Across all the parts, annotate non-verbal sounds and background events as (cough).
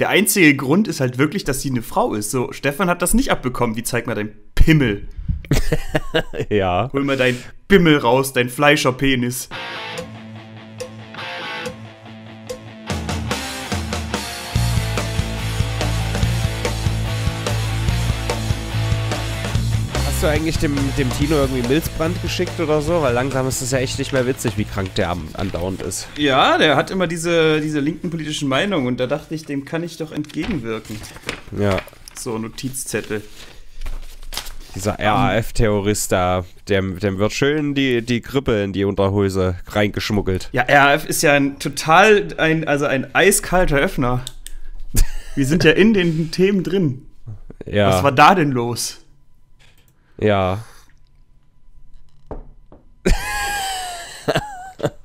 der einzige Grund ist halt wirklich, dass sie eine Frau ist. So, Stefan hat das nicht abbekommen. Wie zeig mal dein Pimmel? (laughs) ja. Hol mal dein Pimmel raus, dein Fleischerpenis. Penis. hast du eigentlich dem, dem Tino irgendwie Milzbrand geschickt oder so? Weil langsam ist es ja echt nicht mehr witzig, wie krank der andauernd ist. Ja, der hat immer diese, diese linken politischen Meinungen und da dachte ich, dem kann ich doch entgegenwirken. Ja. So, Notizzettel. Dieser RAF-Terrorist da, dem, dem wird schön die, die Grippe in die Unterhose reingeschmuggelt. Ja, RAF ist ja ein total, ein, also ein eiskalter Öffner. Wir sind ja in den Themen drin. Ja. Was war da denn los? Ja.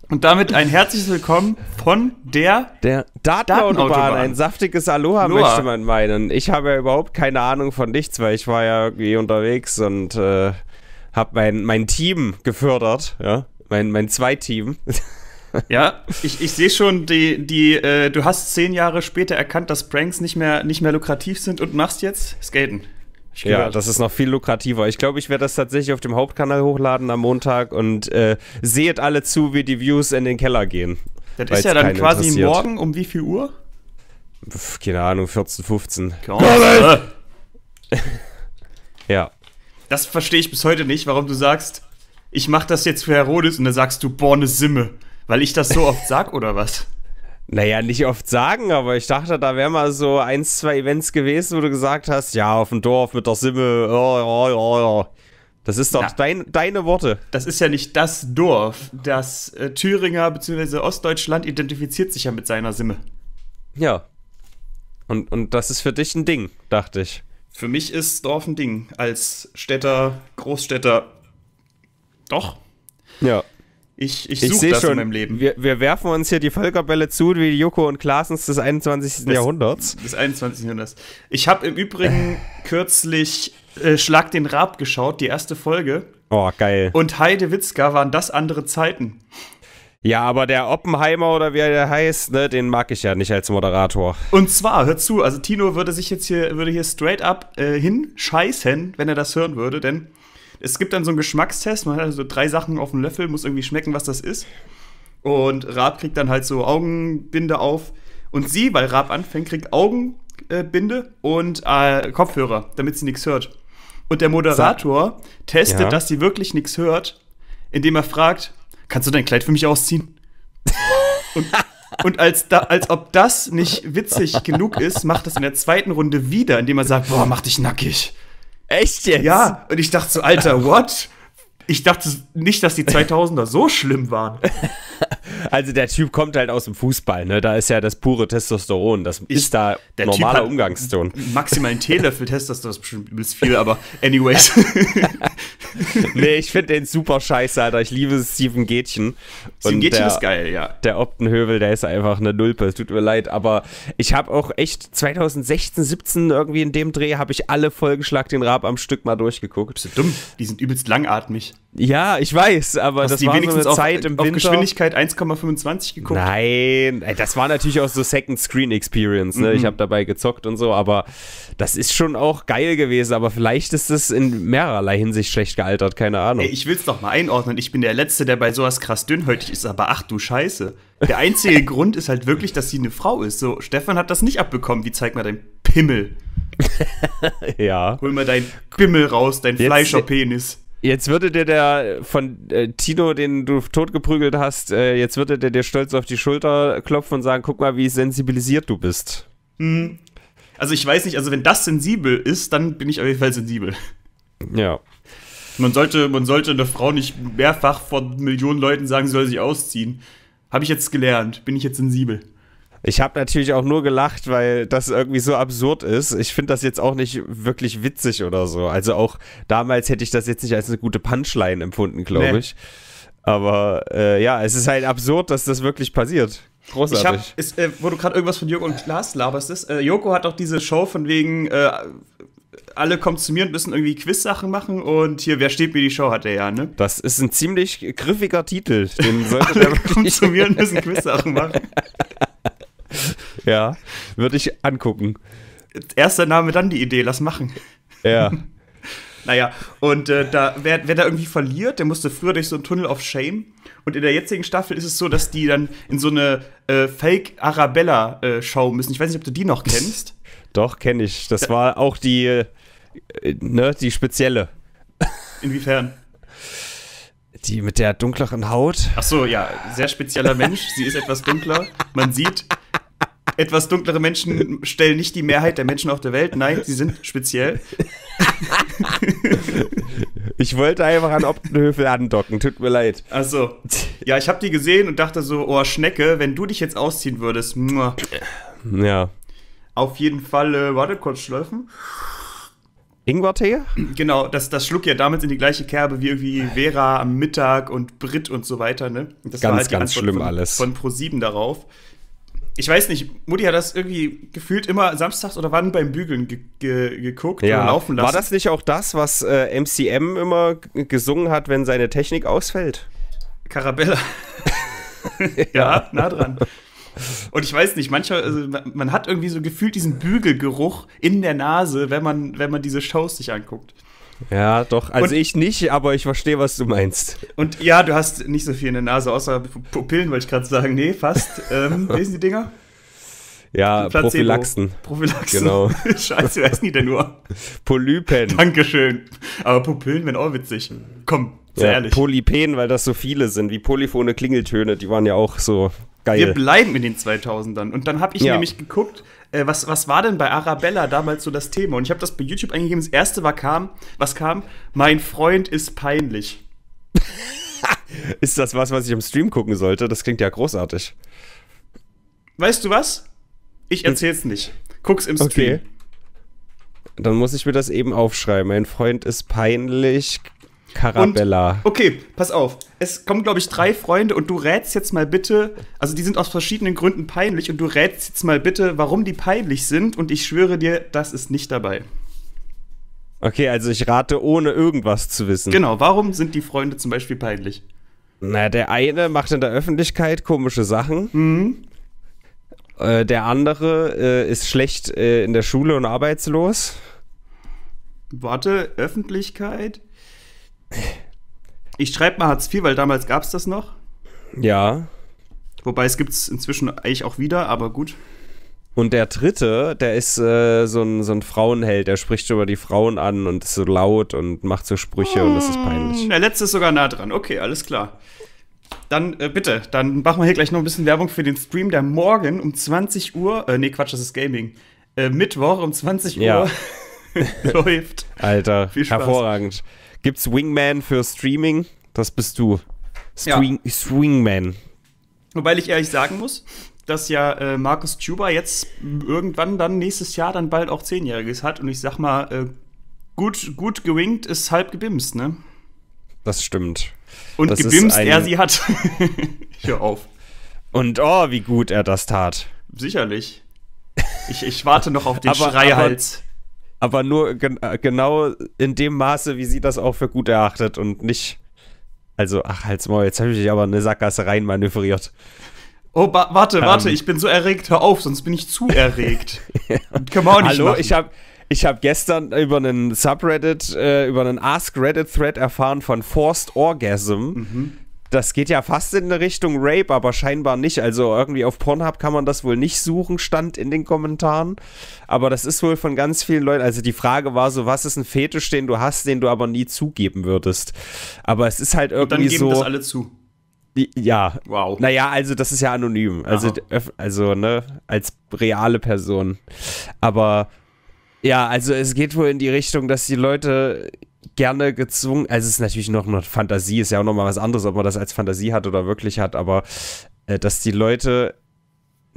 Und damit ein herzliches Willkommen von der, der Datenautobahn. Ein saftiges Aloha, Aloha, möchte man meinen. Ich habe ja überhaupt keine Ahnung von nichts, weil ich war ja irgendwie unterwegs und äh, habe mein, mein Team gefördert. Ja? Mein, mein Zwei-Team. (laughs) Ja, ich, ich sehe schon, die, die, äh, du hast zehn Jahre später erkannt, dass Pranks nicht mehr, nicht mehr lukrativ sind und machst jetzt Skaten ja, halt das ist noch viel lukrativer. Ich glaube, ich werde das tatsächlich auf dem Hauptkanal hochladen am Montag und äh, seht alle zu, wie die Views in den Keller gehen. Das ist ja dann quasi morgen um wie viel Uhr? Pff, keine Ahnung, 14, 15. Genau. ja. Das verstehe ich bis heute nicht, warum du sagst, ich mache das jetzt für Herodes und dann sagst du, boah, ne Simme. Weil ich das so oft sag, oder was? Naja, nicht oft sagen, aber ich dachte, da wären mal so ein, zwei Events gewesen, wo du gesagt hast, ja, auf dem Dorf mit der Simme, oh, oh, oh, oh. Das ist doch Na, dein, deine Worte. Das ist ja nicht das Dorf. Das äh, Thüringer bzw. Ostdeutschland identifiziert sich ja mit seiner Simme. Ja. Und, und das ist für dich ein Ding, dachte ich. Für mich ist Dorf ein Ding. Als Städter, Großstädter. Doch. Ja. Ich, ich, ich sehe das schon, in meinem Leben. Wir, wir, werfen uns hier die Völkerbälle zu, wie Joko und Klaasens des 21. Des, Jahrhunderts. Des 21. Jahrhunderts. Ich habe im Übrigen äh. kürzlich äh, Schlag den Rab geschaut, die erste Folge. Oh, geil. Und Heide Witzka waren das andere Zeiten. Ja, aber der Oppenheimer oder wie er heißt, ne, den mag ich ja nicht als Moderator. Und zwar, hör zu, also Tino würde sich jetzt hier, würde hier straight up äh, hinscheißen, wenn er das hören würde, denn es gibt dann so einen Geschmackstest, man hat also drei Sachen auf dem Löffel, muss irgendwie schmecken, was das ist. Und Raab kriegt dann halt so Augenbinde auf. Und sie, weil Raab anfängt, kriegt Augenbinde und äh, Kopfhörer, damit sie nichts hört. Und der Moderator so. testet, ja. dass sie wirklich nichts hört, indem er fragt, kannst du dein Kleid für mich ausziehen? (laughs) und, und als, da, als ob das nicht witzig genug ist, macht das in der zweiten Runde wieder, indem er sagt, boah, mach dich nackig. Echt jetzt? Ja, und ich dachte so, Alter, (laughs) what? Ich dachte nicht, dass die 2000er so schlimm waren. (laughs) also der Typ kommt halt aus dem Fußball, ne? Da ist ja das pure Testosteron. Das ich, ist da der normaler typ Umgangston. Maximalen Teelöffel Testosteron ist bestimmt übelst viel, aber anyways. (laughs) nee, ich finde den super scheiße, Alter. Ich liebe Steven Gätchen. Steven Gätchen ist geil, ja. Der Optenhövel, der ist einfach eine Nulpe. Es tut mir leid, aber ich habe auch echt 2016, 17 irgendwie in dem Dreh habe ich alle Folgen Schlag den Rab am Stück mal durchgeguckt. Bist du dumm? Die sind übelst langatmig. Ja, ich weiß, aber Hast das war so eine Zeit auf, im Winter. Geschwindigkeit 1, 1,25 geguckt. Nein, das war natürlich auch so Second Screen Experience. Ne? Mhm. Ich habe dabei gezockt und so, aber das ist schon auch geil gewesen. Aber vielleicht ist es in mehrerlei Hinsicht schlecht gealtert, keine Ahnung. Ey, ich will es doch mal einordnen. Ich bin der Letzte, der bei sowas krass dünnhäutig ist, aber ach du Scheiße. Der einzige (laughs) Grund ist halt wirklich, dass sie eine Frau ist. So, Stefan hat das nicht abbekommen. Wie zeig mal dein Pimmel? (laughs) ja. Hol mal dein Pimmel raus, dein Fleischerpenis. Jetzt würde dir der von äh, Tino, den du totgeprügelt hast, äh, jetzt würde der dir stolz auf die Schulter klopfen und sagen, guck mal, wie sensibilisiert du bist. Mhm. Also ich weiß nicht, also wenn das sensibel ist, dann bin ich auf jeden Fall sensibel. Ja. Man sollte, man sollte eine Frau nicht mehrfach von Millionen Leuten sagen, sie soll sich ausziehen. Habe ich jetzt gelernt, bin ich jetzt sensibel. Ich habe natürlich auch nur gelacht, weil das irgendwie so absurd ist. Ich finde das jetzt auch nicht wirklich witzig oder so. Also auch damals hätte ich das jetzt nicht als eine gute Punchline empfunden, glaube nee. ich. Aber äh, ja, es ist halt absurd, dass das wirklich passiert. Großartig. Hab, ist, äh, wo du gerade irgendwas von Joko und Klaas laberst, ist, äh, Joko hat auch diese Show von wegen, äh, alle kommen zu mir und müssen irgendwie Quiz-Sachen machen und hier, wer steht mir die Show, hat er ja, ne? Das ist ein ziemlich griffiger Titel. Den (laughs) sollte alle kommen zu mir und müssen (laughs) Quiz-Sachen machen. (laughs) Ja, würde ich angucken. Erster Name, dann die Idee, lass machen. Ja. (laughs) naja, und äh, da, wer, wer da irgendwie verliert, der musste früher durch so einen Tunnel of Shame. Und in der jetzigen Staffel ist es so, dass die dann in so eine äh, Fake-Arabella-Show äh, müssen. Ich weiß nicht, ob du die noch kennst. (laughs) Doch, kenne ich. Das da war auch die, äh, ne, die spezielle. Inwiefern? Die mit der dunkleren Haut. Ach so, ja, sehr spezieller Mensch. Sie ist etwas dunkler. Man sieht, etwas dunklere Menschen stellen nicht die Mehrheit der Menschen auf der Welt. Nein, sie sind speziell. (laughs) ich wollte einfach an Optenhöfel andocken, tut mir leid. Also, ja, ich habe die gesehen und dachte so, oh Schnecke, wenn du dich jetzt ausziehen würdest. Muah. Ja. Auf jeden Fall, äh, warte, kurz schleifen. Ingwertee? Genau, das, das schlug ja damals in die gleiche Kerbe wie irgendwie Vera am Mittag und Brit und so weiter, ne? Das ganz, war halt ganz schlimm von, alles. Von Pro7 darauf ich weiß nicht, Mutti hat das irgendwie gefühlt immer samstags oder wann beim Bügeln ge ge geguckt ja. oder laufen lassen. War das nicht auch das, was äh, MCM immer gesungen hat, wenn seine Technik ausfällt? Carabella. ja, (laughs) ja, nah dran. Und ich weiß nicht, manchmal, also, man hat irgendwie so gefühlt diesen Bügelgeruch in der Nase, wenn man, wenn man diese Shows sich anguckt. Ja, doch. Also und, ich nicht, aber ich verstehe, was du meinst. Und ja, du hast nicht so viel in der Nase, außer Pupillen, wollte ich gerade sagen. Nee, fast. Ähm, lesen die Dinger? Ja, Prophylaxen. Prophylaxen. Genau. (laughs) Scheiße, wer ist die denn nur? Polypen. Dankeschön. Aber Pupillen wären auch witzig. Komm, sehr ja, ehrlich. Polypen, weil das so viele sind, wie polyphone Klingeltöne, die waren ja auch so geil. Wir bleiben in den 2000ern. Und dann habe ich ja. nämlich geguckt, äh, was, was war denn bei Arabella damals so das Thema? Und ich habe das bei YouTube eingegeben. Das erste war kam, was kam? Mein Freund ist peinlich. (laughs) ist das was, was ich im Stream gucken sollte? Das klingt ja großartig. Weißt du was? Ich hm. erzähl's nicht. Guck's im Stream. Okay. Dann muss ich mir das eben aufschreiben. Mein Freund ist peinlich. Carabella. Und, okay, pass auf. Es kommen, glaube ich, drei Freunde und du rätst jetzt mal bitte, also die sind aus verschiedenen Gründen peinlich und du rätst jetzt mal bitte, warum die peinlich sind und ich schwöre dir, das ist nicht dabei. Okay, also ich rate, ohne irgendwas zu wissen. Genau, warum sind die Freunde zum Beispiel peinlich? Na, der eine macht in der Öffentlichkeit komische Sachen. Mhm. Äh, der andere äh, ist schlecht äh, in der Schule und arbeitslos. Warte, Öffentlichkeit? Ich schreibe mal Hartz IV, weil damals gab es das noch. Ja. Wobei es gibt es inzwischen eigentlich auch wieder, aber gut. Und der dritte, der ist äh, so, ein, so ein Frauenheld, der spricht über die Frauen an und ist so laut und macht so Sprüche mmh, und das ist peinlich. Hm, der letzte ist sogar nah dran. Okay, alles klar. Dann äh, bitte, dann machen wir hier gleich noch ein bisschen Werbung für den Stream, der morgen um 20 Uhr, äh, nee, Quatsch, das ist Gaming, äh, Mittwoch um 20 Uhr ja. (laughs) (laughs) Läuft. Alter, hervorragend. Gibt's Wingman für Streaming? Das bist du. String, ja. Swingman. Wobei ich ehrlich sagen muss, dass ja äh, Markus Tuber jetzt irgendwann dann nächstes Jahr dann bald auch Zehnjähriges hat. Und ich sag mal, äh, gut, gut gewinkt ist halb gebimst, ne? Das stimmt. Und das gebimst er sie hat. (laughs) Hör auf. Und oh, wie gut er das tat. Sicherlich. Ich, ich warte noch auf den aber, Schreihals. Aber aber nur gen äh, genau in dem Maße, wie sie das auch für gut erachtet und nicht. Also, ach, halt's mal, jetzt habe ich dich aber in eine Sackgasse reinmanövriert. Oh, warte, warte, ähm. ich bin so erregt, hör auf, sonst bin ich zu erregt. Come (laughs) on, wir Hallo, machen. ich habe ich habe gestern über einen Subreddit, äh, über einen Ask Reddit Thread erfahren von Forced Orgasm. Mhm das geht ja fast in eine Richtung Rape, aber scheinbar nicht. Also irgendwie auf Pornhub kann man das wohl nicht suchen, stand in den Kommentaren. Aber das ist wohl von ganz vielen Leuten. Also die Frage war so, was ist ein Fetisch, den du hast, den du aber nie zugeben würdest? Aber es ist halt irgendwie so. dann geben so. Das alle zu. Ja. Wow. Naja, also das ist ja anonym. Also, also, ne, als reale Person. Aber ja, also es geht wohl in die Richtung, dass die Leute gerne gezwungen. Also es ist natürlich noch eine Fantasie, ist ja auch nochmal was anderes, ob man das als Fantasie hat oder wirklich hat, aber äh, dass die Leute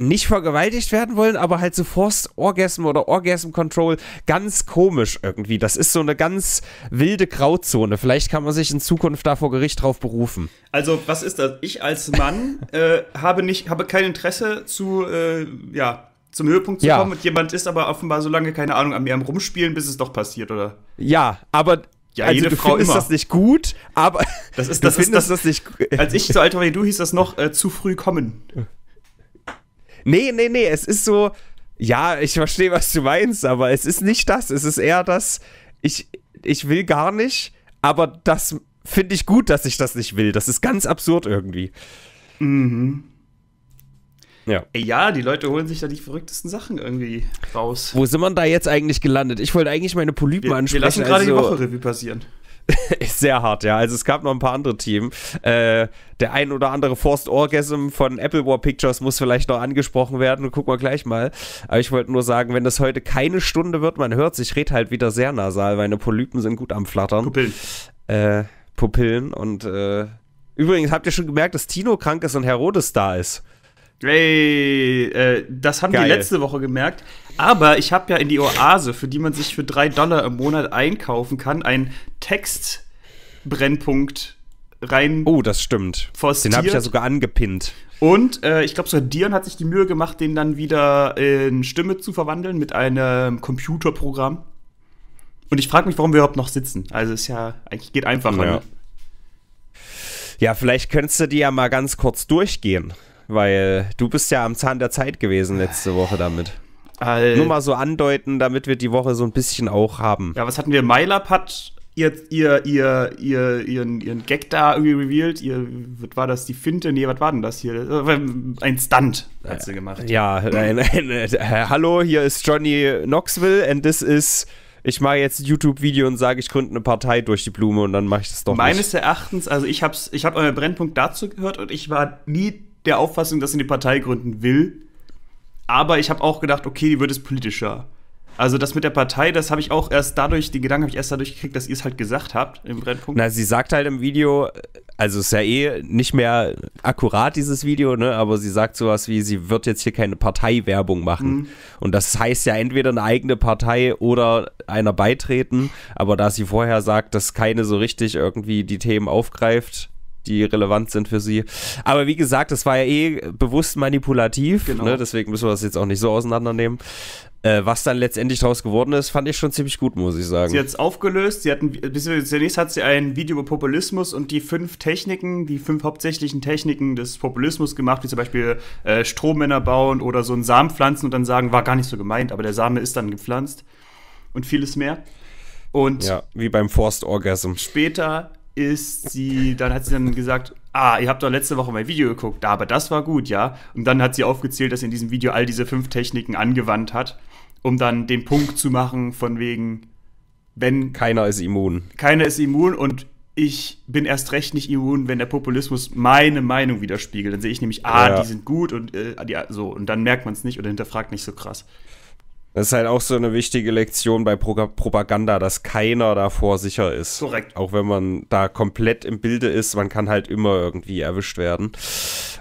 nicht vergewaltigt werden wollen, aber halt so Forced Orgasm oder Orgasm Control ganz komisch irgendwie. Das ist so eine ganz wilde Grauzone. Vielleicht kann man sich in Zukunft da vor Gericht drauf berufen. Also, was ist das? Ich als Mann (laughs) äh, habe nicht, habe kein Interesse zu, äh, ja, zum Höhepunkt zu ja. kommen und jemand ist aber offenbar so lange, keine Ahnung, an mir am Rumspielen, bis es doch passiert, oder? Ja, aber ja, also jede du Frau findest das nicht gut, aber (laughs) das ist, das du ist, das, das nicht Als ich so alt war wie du, hieß das noch äh, zu früh kommen. Nee, nee, nee, es ist so, ja, ich verstehe, was du meinst, aber es ist nicht das. Es ist eher das, ich, ich will gar nicht, aber das finde ich gut, dass ich das nicht will. Das ist ganz absurd irgendwie. Mhm. Ja. Ey, ja, die Leute holen sich da die verrücktesten Sachen irgendwie raus. Wo sind wir da jetzt eigentlich gelandet? Ich wollte eigentlich meine Polypen wir, ansprechen. Wir lassen gerade also, die Woche Revue passieren. (laughs) Sehr hart, ja. Also es gab noch ein paar andere Themen. Äh, der ein oder andere Forced Orgasm von Apple War Pictures muss vielleicht noch angesprochen werden. Gucken wir gleich mal. Aber ich wollte nur sagen, wenn das heute keine Stunde wird, man hört sich, red halt wieder sehr nasal. Meine Polypen sind gut am Flattern. Pupillen. Äh, Pupillen. Und äh, übrigens habt ihr schon gemerkt, dass Tino krank ist und Herodes da ist. Hey, äh, das haben Geil. wir letzte Woche gemerkt. Aber ich habe ja in die Oase, für die man sich für drei Dollar im Monat einkaufen kann, einen Textbrennpunkt rein. Oh, das stimmt. Forstiert. Den habe ich ja sogar angepinnt. Und äh, ich glaube, sogar Dion hat sich die Mühe gemacht, den dann wieder in Stimme zu verwandeln mit einem Computerprogramm. Und ich frage mich, warum wir überhaupt noch sitzen. Also ist ja eigentlich geht einfacher. Ja. Ne? ja, vielleicht könntest du die ja mal ganz kurz durchgehen. Weil du bist ja am Zahn der Zeit gewesen letzte Woche damit. Alter. Nur mal so andeuten, damit wir die Woche so ein bisschen auch haben. Ja, was hatten wir? MyLab hat ihr, ihr, ihr, ihr, ihren, ihren Gag da irgendwie revealed. Ihr, was war das? Die Finte? Nee, was war denn das hier? Ein Stunt hat sie gemacht. Ja, nein, nein, äh, hallo, hier ist Johnny Knoxville und das ist. ich mache jetzt ein YouTube-Video und sage, ich gründe eine Partei durch die Blume und dann mache ich das doch Meines nicht. Meines Erachtens, also ich habe ich hab euer Brennpunkt dazu gehört und ich war nie der Auffassung, dass sie eine Partei gründen will. Aber ich habe auch gedacht, okay, die wird es politischer. Also das mit der Partei, das habe ich auch erst dadurch, den Gedanken habe ich erst dadurch gekriegt, dass ihr es halt gesagt habt im Brennpunkt. Na, sie sagt halt im Video, also ist ja eh nicht mehr akkurat dieses Video, ne? Aber sie sagt sowas wie, sie wird jetzt hier keine Parteiwerbung machen. Mhm. Und das heißt ja entweder eine eigene Partei oder einer beitreten. Aber da sie vorher sagt, dass keine so richtig irgendwie die Themen aufgreift, die relevant sind für sie. Aber wie gesagt, das war ja eh bewusst manipulativ, genau. ne? deswegen müssen wir das jetzt auch nicht so auseinandernehmen. Äh, was dann letztendlich daraus geworden ist, fand ich schon ziemlich gut, muss ich sagen. Sie hat es aufgelöst, sie hat ein, zunächst hat sie ein Video über Populismus und die fünf Techniken, die fünf hauptsächlichen Techniken des Populismus gemacht, wie zum Beispiel äh, Strohmänner bauen oder so einen Samen pflanzen und dann sagen, war gar nicht so gemeint, aber der Same ist dann gepflanzt und vieles mehr. Und ja, wie beim Forced Orgasm. Später ist sie, dann hat sie dann gesagt, ah, ihr habt doch letzte Woche mein Video geguckt, aber das war gut, ja. Und dann hat sie aufgezählt, dass sie in diesem Video all diese fünf Techniken angewandt hat, um dann den Punkt zu machen von wegen, wenn... Keiner ist immun. Keiner ist immun und ich bin erst recht nicht immun, wenn der Populismus meine Meinung widerspiegelt. Dann sehe ich nämlich, ah, ja. die sind gut und äh, die, so. Und dann merkt man es nicht oder hinterfragt nicht so krass. Das ist halt auch so eine wichtige Lektion bei Pro Propaganda, dass keiner davor sicher ist. Korrekt. Auch wenn man da komplett im Bilde ist, man kann halt immer irgendwie erwischt werden.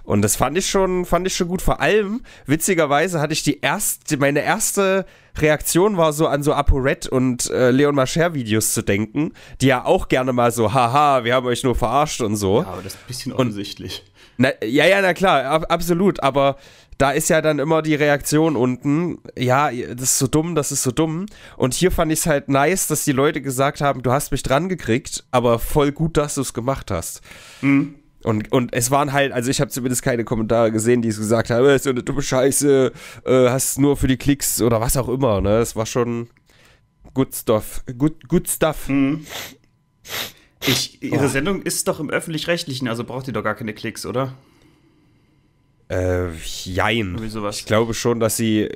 Und das fand ich schon, fand ich schon gut. Vor allem, witzigerweise hatte ich die erste, meine erste Reaktion war so an so ApoRed und äh, Leon Mascher Videos zu denken, die ja auch gerne mal so, haha, wir haben euch nur verarscht und so. Ja, aber das ist ein bisschen offensichtlich. Und, na, ja, ja, na klar, ab, absolut. Aber da ist ja dann immer die Reaktion unten, ja, das ist so dumm, das ist so dumm. Und hier fand ich es halt nice, dass die Leute gesagt haben, du hast mich dran gekriegt, aber voll gut, dass du es gemacht hast. Mhm. Und, und es waren halt, also ich habe zumindest keine Kommentare gesehen, die es gesagt haben, ist so eine dumme Scheiße, äh, hast nur für die Klicks oder was auch immer. Ne? Das war schon good stuff. Good, good stuff. Mhm. Ich, ihre oh. Sendung ist doch im öffentlich-rechtlichen, also braucht ihr doch gar keine Klicks, oder? Äh, jein. Ich glaube schon, dass sie.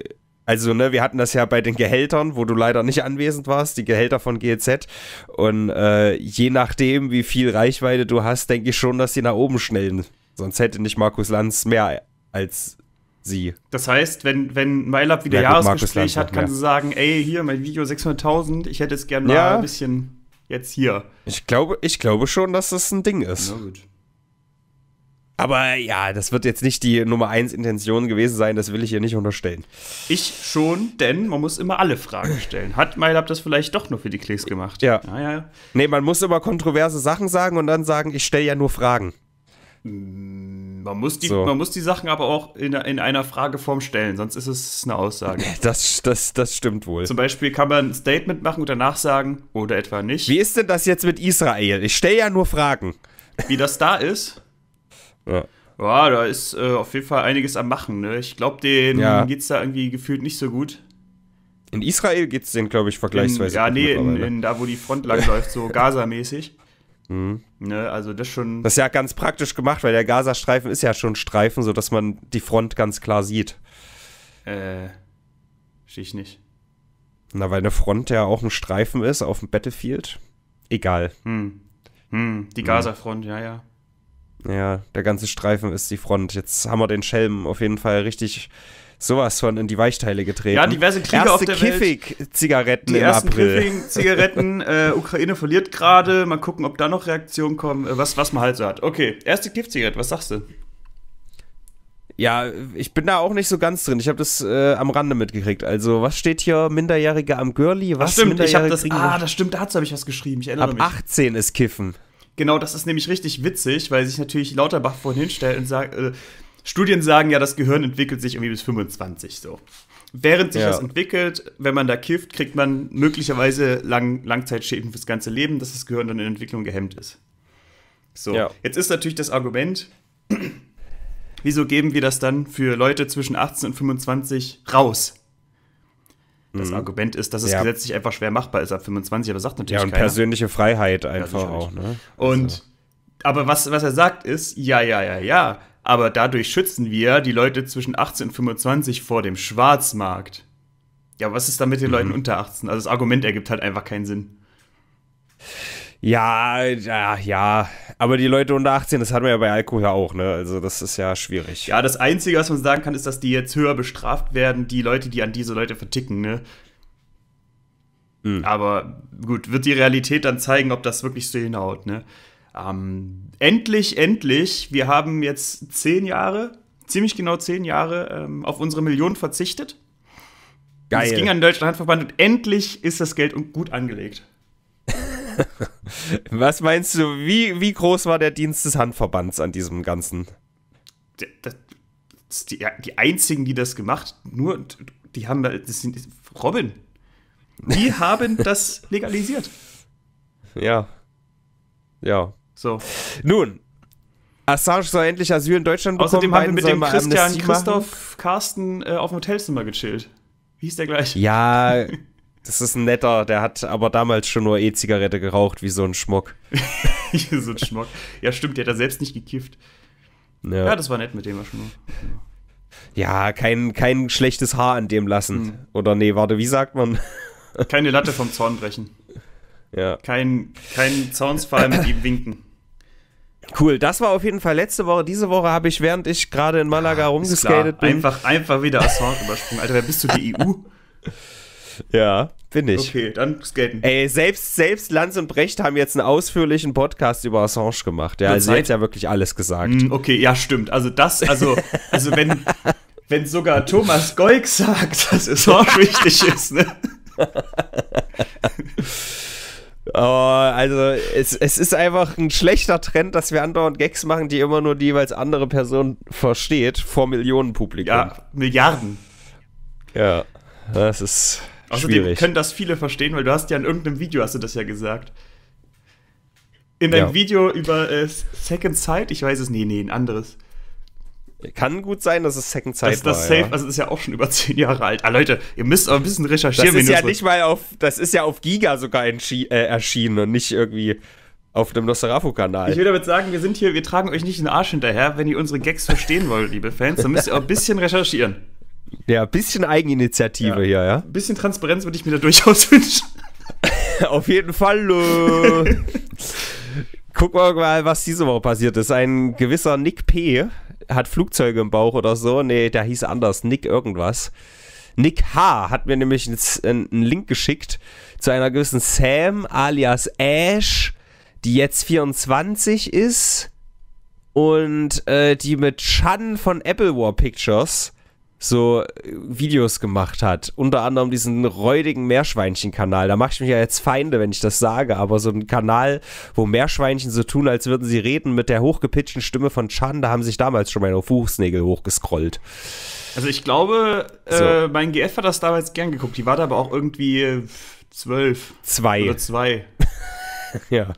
Also, ne, wir hatten das ja bei den Gehältern, wo du leider nicht anwesend warst, die Gehälter von GEZ. Und äh, je nachdem, wie viel Reichweite du hast, denke ich schon, dass sie nach oben schnellen. Sonst hätte nicht Markus Lanz mehr als sie. Das heißt, wenn, wenn MyLab wieder ja, Jahresgespräch hat, kann sie sagen, ey, hier, mein Video 600.000, ich hätte es gerne mal ein bisschen jetzt hier. Ich glaube, ich glaube schon, dass das ein Ding ist. Na gut. Aber ja, das wird jetzt nicht die Nummer 1 Intention gewesen sein, das will ich ihr nicht unterstellen. Ich schon, denn man muss immer alle Fragen stellen. Hat MyLab das vielleicht doch nur für die Klicks gemacht? Ja. ja, ja. Nee, man muss immer kontroverse Sachen sagen und dann sagen, ich stelle ja nur Fragen. Mm, man muss, die, so. man muss die Sachen aber auch in, in einer Frageform stellen, sonst ist es eine Aussage. (laughs) Das, das, das stimmt wohl. Zum Beispiel kann man ein Statement machen und danach sagen, oder etwa nicht. Wie ist denn das jetzt mit Israel? Ich stelle ja nur Fragen. Wie das da ist? Ja. Boah, da ist äh, auf jeden Fall einiges am Machen. Ne? Ich glaube, denen ja. geht es da irgendwie gefühlt nicht so gut. In Israel geht es denen, glaube ich, vergleichsweise in, Ja, nee, in, in, da, wo die Front langläuft, so (laughs) Gaza-mäßig. Mhm. Ne, also das schon. Das ist ja ganz praktisch gemacht, weil der Gazastreifen ist ja schon Streifen, sodass man die Front ganz klar sieht. Äh, verstehe ich nicht. Na, weil eine Front ja auch ein Streifen ist auf dem Battlefield. Egal. Hm. Hm, die mhm. Gaza-Front, ja, ja. Ja, der ganze Streifen ist die Front. Jetzt haben wir den Schelm auf jeden Fall richtig sowas von in die Weichteile getreten. Ja, diverse Kriege Erste auf der Kiffig Welt. Zigaretten die im ersten April. Kiffig Zigaretten. (laughs) Äh, Ukraine verliert gerade. Mal gucken, ob da noch Reaktionen kommen. Äh, was, was man halt so hat. Okay, erste kiff Was sagst du? Ja, ich bin da auch nicht so ganz drin. Ich habe das äh, am Rande mitgekriegt. Also, was steht hier? Minderjährige am Girlie? Was Ach stimmt, ich habe das. Ah, das stimmt, dazu habe ich was geschrieben. Ich erinnere Ab mich. 18 ist Kiffen. Genau, das ist nämlich richtig witzig, weil sich natürlich Lauterbach vorhin hinstellt und sagt, äh, Studien sagen ja, das Gehirn entwickelt sich irgendwie bis 25 so. Während sich ja. das entwickelt, wenn man da kifft, kriegt man möglicherweise Lang Langzeitschäden fürs ganze Leben, dass das Gehirn dann in Entwicklung gehemmt ist. So, ja. jetzt ist natürlich das Argument, (clears throat) wieso geben wir das dann für Leute zwischen 18 und 25 raus? Das mhm. Argument ist, dass es ja. gesetzlich einfach schwer machbar ist ab 25, aber sagt natürlich Ja, und keiner. persönliche Freiheit einfach ja, auch. Ne? Und, also. aber was, was er sagt ist, ja, ja, ja, ja, aber dadurch schützen wir die Leute zwischen 18 und 25 vor dem Schwarzmarkt. Ja, was ist da mit den mhm. Leuten unter 18? Also das Argument ergibt halt einfach keinen Sinn. Ja, ja, ja. Aber die Leute unter 18, das hatten wir ja bei Alkohol ja auch, ne? Also das ist ja schwierig. Ja, das Einzige, was man sagen kann, ist, dass die jetzt höher bestraft werden, die Leute, die an diese Leute verticken, ne? Mhm. Aber gut, wird die Realität dann zeigen, ob das wirklich so hinhaut, ne? Ähm, endlich, endlich, wir haben jetzt zehn Jahre, ziemlich genau zehn Jahre, ähm, auf unsere Millionen verzichtet. Geil. Es ging an den Deutschen Handverband und endlich ist das Geld gut angelegt. (laughs) Was meinst du, wie, wie groß war der Dienst des Handverbands an diesem Ganzen? Das, das die, die einzigen, die das gemacht, nur die haben das sind Robin. Die (laughs) haben das legalisiert. Ja. Ja. So. Nun, Assange soll endlich Asyl in Deutschland bekommen. Außerdem haben wir mit dem Christian Christoph machen. Carsten äh, auf dem Hotelzimmer gechillt. Wie hieß der gleich? Ja, (laughs) Das ist ein netter, der hat aber damals schon nur E-Zigarette geraucht, wie so ein Schmuck. (laughs) so ein Schmuck. Ja, stimmt, der hat da selbst nicht gekifft. Ja. ja, das war nett mit dem war schon. Nur. Ja, kein, kein schlechtes Haar an dem lassen. Mhm. Oder nee, warte, wie sagt man? (laughs) Keine Latte vom Zorn brechen. Ja. Kein, kein Zornsfall mit ihm winken. Cool, das war auf jeden Fall letzte Woche. Diese Woche habe ich, während ich gerade in Malaga ja, ah, rumgeskatet bin. Einfach, einfach wieder Assange übersprungen. Alter, wer bist du, die (laughs) EU? Ja, bin ich. Okay, dann skaten. Ey, selbst, selbst Lanz und Brecht haben jetzt einen ausführlichen Podcast über Assange gemacht. Ja, also sie hat ja wirklich alles gesagt. Mm, okay, ja, stimmt. Also das, also, also wenn, (laughs) wenn sogar Thomas Goik sagt, dass Assange wichtig ist, ne? (laughs) Oh, also es, es ist einfach ein schlechter Trend, dass wir andauernd Gags machen, die immer nur die jeweils andere Person versteht vor Millionen Publikum. Ja, Milliarden. Ja, das ist Außerdem Schwierig. können das viele verstehen, weil du hast ja in irgendeinem Video, hast du das ja gesagt. In einem ja. Video über äh, Second Sight, ich weiß es, nee, nee, ein anderes. Kann gut sein, dass es Second Sight das, das war. Safe, ja. Also das ist ja auch schon über (laughs) zehn Jahre alt. Ah, Leute, ihr müsst auch ein bisschen recherchieren. Das ist ja so nicht mal auf, das ist ja auf Giga sogar äh, erschienen und nicht irgendwie auf dem Nosferatu-Kanal. Ich will damit sagen, wir sind hier, wir tragen euch nicht den Arsch hinterher. Wenn ihr unsere Gags verstehen wollt, liebe Fans, dann müsst ihr auch ein bisschen recherchieren. Ja, bisschen Eigeninitiative ja. hier, ja. Ein bisschen Transparenz würde ich mir da durchaus (laughs) wünschen. (laughs) Auf jeden Fall. Äh, (laughs) guck mal, was diese Woche passiert ist. Ein gewisser Nick P. hat Flugzeuge im Bauch oder so. Nee, der hieß anders. Nick irgendwas. Nick H. hat mir nämlich einen Link geschickt zu einer gewissen Sam alias Ash, die jetzt 24 ist und äh, die mit Chan von Apple War Pictures so äh, Videos gemacht hat. Unter anderem diesen räudigen Meerschweinchen-Kanal. Da mache ich mich ja jetzt Feinde, wenn ich das sage, aber so ein Kanal, wo Meerschweinchen so tun, als würden sie reden mit der hochgepitchten Stimme von Chan, da haben sich damals schon meine Fußnägel hochgescrollt. Also ich glaube, äh, so. äh, mein GF hat das damals gern geguckt. Die war da aber auch irgendwie zwölf. Zwei. Oder zwei. (laughs) ja.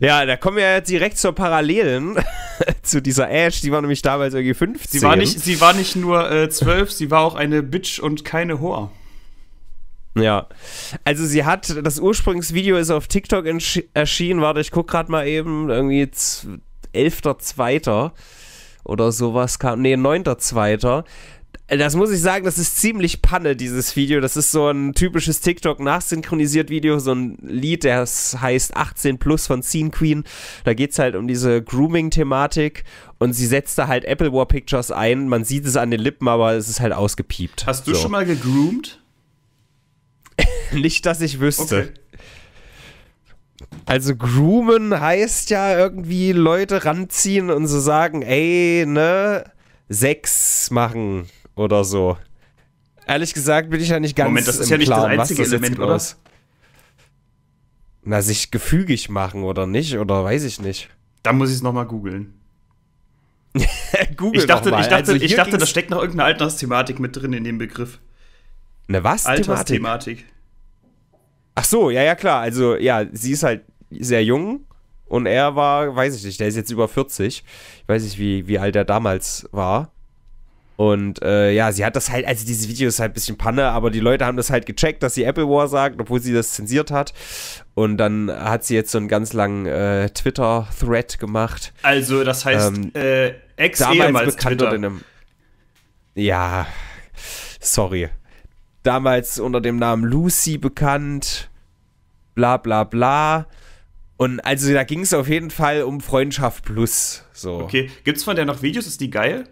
Ja, da kommen wir ja direkt zur Parallelen (laughs) zu dieser Ash, die war nämlich damals irgendwie 15. Sie war nicht, sie war nicht nur äh, 12, sie war auch eine Bitch und keine Whore. Ja. Also sie hat, das Ursprungsvideo ist auf TikTok erschienen, warte, ich guck gerade mal eben, irgendwie 11.2. oder sowas kam, nee, 9.2. Äh, das muss ich sagen, das ist ziemlich Panne, dieses Video. Das ist so ein typisches TikTok-nachsynchronisiert Video, so ein Lied, das heißt 18 Plus von Scene Queen. Da geht es halt um diese Grooming-Thematik und sie setzt da halt Apple War Pictures ein. Man sieht es an den Lippen, aber es ist halt ausgepiept. Hast du so. schon mal gegroomt? (laughs) Nicht, dass ich wüsste. Okay. Also groomen heißt ja irgendwie Leute ranziehen und so sagen, ey, ne, Sechs machen oder so. Ehrlich gesagt bin ich ja nicht ganz Moment, das ist ja nicht Plan, das einzige das Element, oder? Ist. Na, sich gefügig machen oder nicht, oder weiß ich nicht. Dann muss ich es nochmal googeln. (laughs) Google ich dachte, ich dachte, also ich dachte da steckt noch irgendeine Altersthematik mit drin in dem Begriff. Eine was? Altersthematik. Ach so, ja, ja, klar. Also, ja, sie ist halt sehr jung und er war, weiß ich nicht, der ist jetzt über 40. Ich weiß nicht, wie, wie alt er damals war. Und äh, ja, sie hat das halt, also dieses Video ist halt ein bisschen Panne, aber die Leute haben das halt gecheckt, dass sie Apple War sagt, obwohl sie das zensiert hat. Und dann hat sie jetzt so einen ganz langen äh, Twitter-Thread gemacht. Also, das heißt, ähm, äh, ex damals bekannt unter dem. Ja, sorry. Damals unter dem Namen Lucy bekannt. Bla bla bla. Und also da ging es auf jeden Fall um Freundschaft Plus. So. Okay, es von der noch Videos? Ist die geil?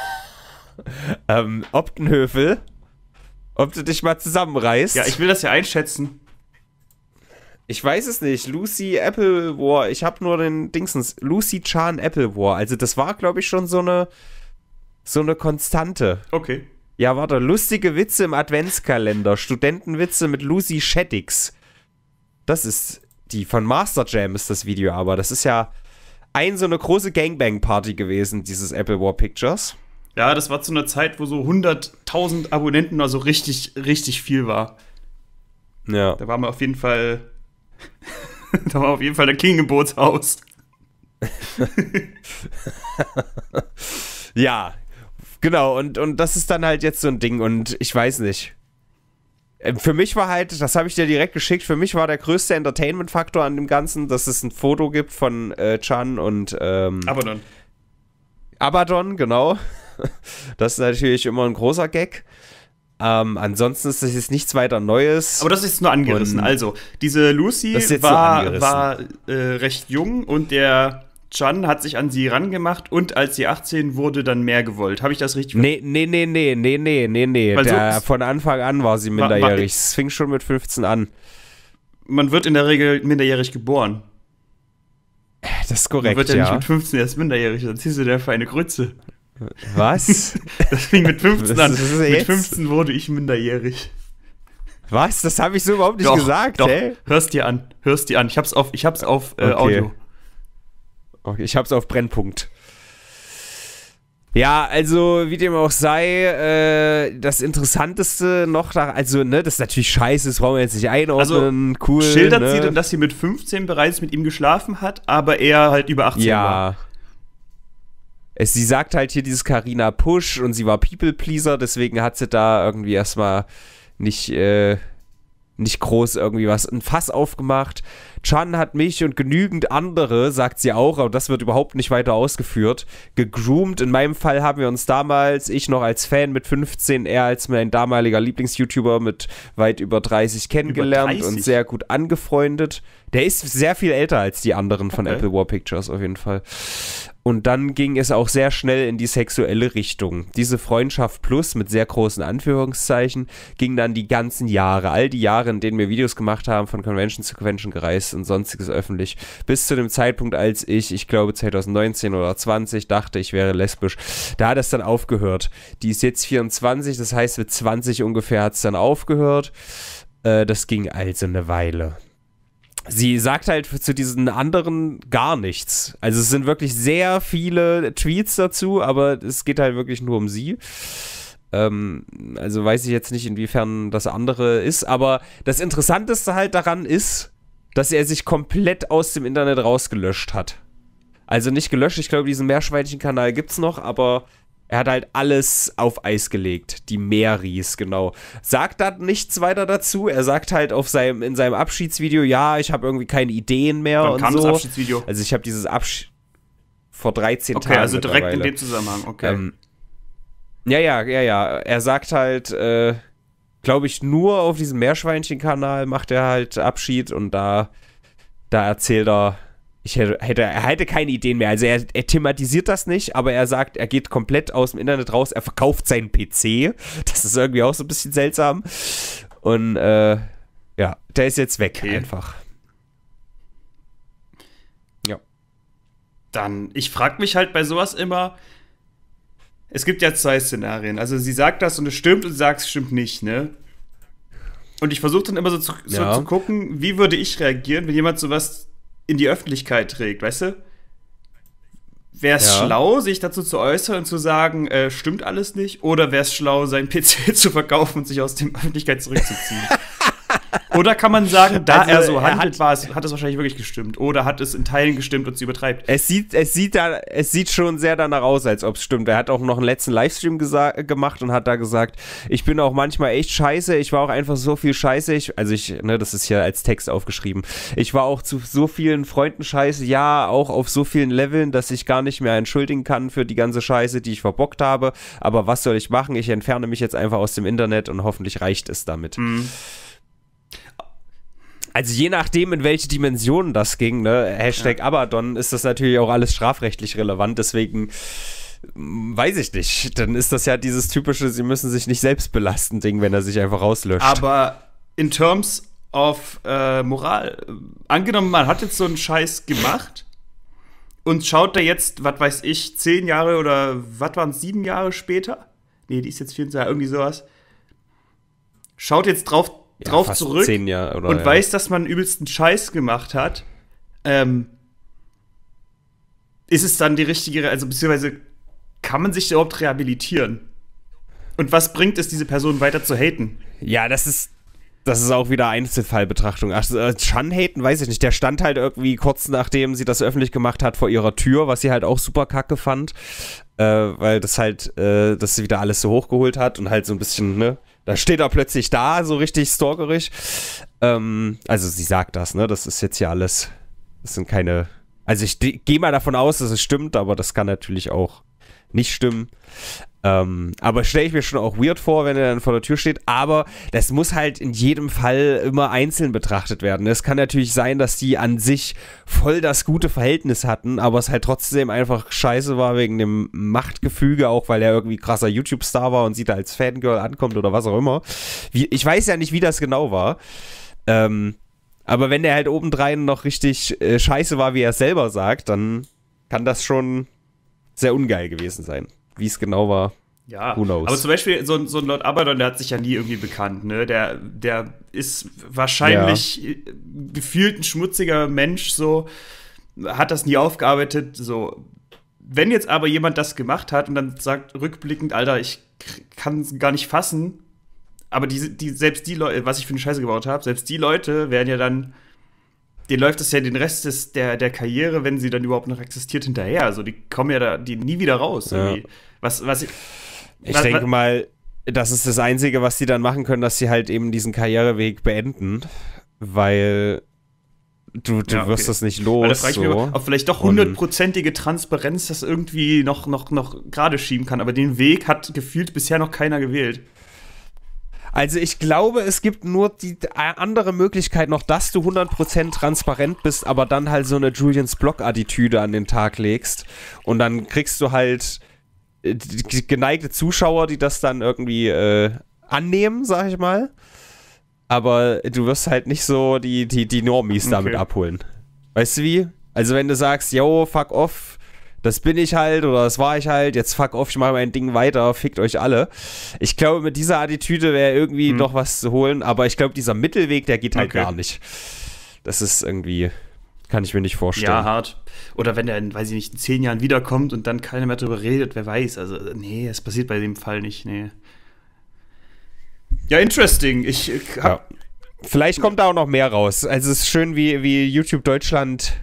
(laughs) ähm, Optenhöfel, ob du dich mal zusammenreißt. Ja, ich will das ja einschätzen. Ich weiß es nicht. Lucy Apple War. Ich habe nur den Dingsens. Lucy Chan Apple War. Also das war, glaube ich, schon so eine so eine Konstante. Okay. Ja, warte. Lustige Witze im Adventskalender. Studentenwitze mit Lucy Shettix. Das ist die von Master Jam ist das Video, aber das ist ja ein so eine große Gangbang-Party gewesen, dieses Apple War Pictures. Ja, das war zu einer Zeit, wo so 100.000 Abonnenten also richtig, richtig viel war. Ja. Da waren wir auf jeden Fall, (laughs) da war auf jeden Fall der King im Bootshaus. (laughs) ja, genau. Und, und das ist dann halt jetzt so ein Ding. Und ich weiß nicht. Ähm, für mich war halt, das habe ich dir direkt geschickt, für mich war der größte Entertainment-Faktor an dem Ganzen, dass es ein Foto gibt von äh, Chan und ähm, Abaddon. Abaddon, genau. (laughs) das ist natürlich immer ein großer Gag. Ähm, ansonsten ist das jetzt nichts weiter Neues. Aber das ist nur angerissen. Und also, diese Lucy war, war äh, recht jung und der Chan hat sich an sie rangemacht und als sie 18 wurde, dann mehr gewollt. Habe ich das richtig verstanden? Nee, nee, nee, nee, nee, nee, nee. Der, so von Anfang an war sie minderjährig. Es fing schon mit 15 an. Man wird in der Regel minderjährig geboren. Äh, das ist korrekt. Man wird ja, ja. nicht mit 15 erst minderjährig, dann ziehst du für eine Grütze. Was? (laughs) das fing mit 15 an. mit 15 wurde ich minderjährig. Was? Das habe ich so überhaupt nicht doch, gesagt, doch. Hörst dir an, hörst dir an. Ich hab's auf, ich hab's auf äh, okay. Audio. Okay, ich hab's auf Brennpunkt. Ja, also wie dem auch sei, äh, das Interessanteste noch, nach, also ne, das ist natürlich scheiße, das brauchen wir jetzt nicht einordnen, also, cool. Schildert ne? sie denn, dass sie mit 15 bereits mit ihm geschlafen hat, aber er halt über 18 ja. war? Ja. sie sagt halt hier dieses Carina Push und sie war People Pleaser, deswegen hat sie da irgendwie erstmal nicht, äh, nicht groß irgendwie was, ein Fass aufgemacht. Chan hat mich und genügend andere, sagt sie auch, aber das wird überhaupt nicht weiter ausgeführt, gegroomt. In meinem Fall haben wir uns damals, ich noch als Fan mit 15, er als mein damaliger Lieblings-YouTuber mit weit über 30 kennengelernt über 30? und sehr gut angefreundet. Der ist sehr viel älter als die anderen von okay. Apple War Pictures auf jeden Fall. Und dann ging es auch sehr schnell in die sexuelle Richtung. Diese Freundschaft Plus mit sehr großen Anführungszeichen ging dann die ganzen Jahre, all die Jahre, in denen wir Videos gemacht haben, von Convention zu Convention gereist und sonstiges öffentlich, bis zu dem Zeitpunkt, als ich, ich glaube 2019 oder 20, dachte, ich wäre lesbisch. Da hat es dann aufgehört. Die ist jetzt 24, das heißt mit 20 ungefähr hat es dann aufgehört. Äh, das ging also eine Weile sie sagt halt zu diesen anderen gar nichts. Also es sind wirklich sehr viele Tweets dazu, aber es geht halt wirklich nur um sie. Ähm, also weiß ich jetzt nicht, inwiefern das andere ist, aber das Interessanteste halt daran ist, dass er sich komplett aus dem Internet rausgelöscht hat. Also nicht gelöscht, ich glaube, diesen meerschweinchen Kanal gibt's noch, aber er hat halt alles auf Eis gelegt. Die Marys, genau. Sagt da nichts weiter dazu. Er sagt halt auf seinem, in seinem Abschiedsvideo, ja, ich habe irgendwie keine Ideen mehr. Wann und kam so. das Abschiedsvideo? Also ich habe dieses Abschied vor 13 okay, Tagen. Okay, also direkt in dem Zusammenhang, okay. Ähm, ja, ja, ja, ja. Er sagt halt, äh, glaube ich, nur auf diesem Meerschweinchen-Kanal macht er halt Abschied und da, da erzählt er ich hätte, hätte, er hätte keine Ideen mehr. Also er, er, thematisiert das nicht, aber er sagt, er geht komplett aus dem Internet raus, er verkauft seinen PC. Das ist irgendwie auch so ein bisschen seltsam. Und äh, ja, der ist jetzt weg okay. einfach. Ja. Dann, ich frage mich halt bei sowas immer, es gibt ja zwei Szenarien. Also sie sagt das und es stimmt und sagt, es stimmt nicht, ne? Und ich versuche dann immer so, zu, so ja. zu gucken, wie würde ich reagieren, wenn jemand sowas in die Öffentlichkeit trägt, weißt du? Wäre es ja. schlau, sich dazu zu äußern und zu sagen, äh, stimmt alles nicht? Oder wäre es schlau, seinen (laughs) PC zu verkaufen und sich aus der Öffentlichkeit zurückzuziehen? Oder kann man sagen, da also, er so handelt, er hat, es, hat es wahrscheinlich wirklich gestimmt. Oder hat es in Teilen gestimmt und sie übertreibt. Es sieht, es sieht, da, es sieht schon sehr danach aus, als ob es stimmt. Er hat auch noch einen letzten Livestream gemacht und hat da gesagt, ich bin auch manchmal echt scheiße, ich war auch einfach so viel scheiße. Ich, also ich, ne, das ist hier als Text aufgeschrieben. Ich war auch zu so vielen Freunden scheiße, ja, auch auf so vielen Leveln, dass ich gar nicht mehr entschuldigen kann für die ganze Scheiße, die ich verbockt habe. Aber was soll ich machen? Ich entferne mich jetzt einfach aus dem Internet und hoffentlich reicht es damit. Mhm. Also je nachdem, in welche Dimensionen das ging, ne? Hashtag ja. Abaddon, ist das natürlich auch alles strafrechtlich relevant. Deswegen hm, weiß ich nicht. Dann ist das ja dieses typische, sie müssen sich nicht selbst belasten Ding, wenn er sich einfach rauslöscht. Aber in Terms of äh, Moral, angenommen, man hat jetzt so einen Scheiß gemacht und schaut da jetzt, was weiß ich, zehn Jahre oder was waren es, sieben Jahre später? Nee, die ist jetzt 24, irgendwie sowas. Schaut jetzt drauf, ja, drauf zurück Jahre, oder, und ja. weiß, dass man übelsten Scheiß gemacht hat, ähm, ist es dann die richtige, also beziehungsweise kann man sich überhaupt rehabilitieren? Und was bringt es, diese Person weiter zu haten? Ja, das ist, das ist auch wieder Einzelfallbetrachtung. Also, äh, Chan haten, weiß ich nicht. Der stand halt irgendwie kurz nachdem sie das öffentlich gemacht hat vor ihrer Tür, was sie halt auch super kacke fand. Äh, weil das halt, äh, dass sie wieder alles so hochgeholt hat und halt so ein bisschen, ne, da steht er plötzlich da, so richtig stalkerisch. Ähm, also sie sagt das, ne? Das ist jetzt hier alles. Das sind keine. Also ich gehe mal davon aus, dass es stimmt, aber das kann natürlich auch nicht stimmen. Ähm, aber stelle ich mir schon auch weird vor, wenn er dann vor der Tür steht. Aber das muss halt in jedem Fall immer einzeln betrachtet werden. Es kann natürlich sein, dass die an sich voll das gute Verhältnis hatten, aber es halt trotzdem einfach scheiße war wegen dem Machtgefüge, auch weil er irgendwie krasser YouTube-Star war und sie da als Fangirl ankommt oder was auch immer. Wie, ich weiß ja nicht, wie das genau war. Ähm, aber wenn der halt obendrein noch richtig äh, scheiße war, wie er es selber sagt, dann kann das schon sehr ungeil gewesen sein wie es genau war. Ja, aber zum Beispiel so, so ein Lord Abaddon, der hat sich ja nie irgendwie bekannt, ne? Der, der ist wahrscheinlich ja. Äh, gefühlt ein schmutziger Mensch, so, hat das nie aufgearbeitet, so. Wenn jetzt aber jemand das gemacht hat und dann sagt rückblickend, Alter, ich kann es gar nicht fassen, aber die, die, selbst die Leute, was ich für eine Scheiße gebaut habe, selbst die Leute werden ja dann, denen läuft das ja den Rest des, der, der Karriere, wenn sie dann überhaupt noch existiert, hinterher. Also die kommen ja da die nie wieder raus. Irgendwie. Ja. Was, was ich. Ich was, denke was, mal, das ist das Einzige, was sie dann machen können, dass sie halt eben diesen Karriereweg beenden, weil du, du ja, okay. wirst das nicht los. Weil da frage ich so. mich, ob vielleicht doch hundertprozentige Transparenz das irgendwie noch, noch, noch gerade schieben kann, aber den Weg hat gefühlt bisher noch keiner gewählt. Also ich glaube, es gibt nur die andere Möglichkeit noch, dass du 100% transparent bist, aber dann halt so eine Julians Block-Attitüde an den Tag legst und dann kriegst du halt äh, geneigte Zuschauer, die das dann irgendwie äh, annehmen, sag ich mal. Aber du wirst halt nicht so die, die, die Normies okay. damit abholen. Weißt du wie? Also wenn du sagst, yo, fuck off, das bin ich halt oder das war ich halt, jetzt fuck off, ich mache mein Ding weiter, fickt euch alle. Ich glaube, mit dieser Attitüde wäre irgendwie hm. noch was zu holen, aber ich glaube, dieser Mittelweg, der geht halt okay. gar nicht. Das ist irgendwie kann ich mir nicht vorstellen. Ja, hart. Oder wenn er in, weiß ich nicht, in zehn Jahren wiederkommt und dann keiner mehr darüber redet, wer weiß. Also, nee, es passiert bei dem Fall nicht, nee. Ja, interesting. Ich äh, hab, ja. Vielleicht kommt da auch noch mehr raus. Also, es ist schön, wie, wie YouTube Deutschland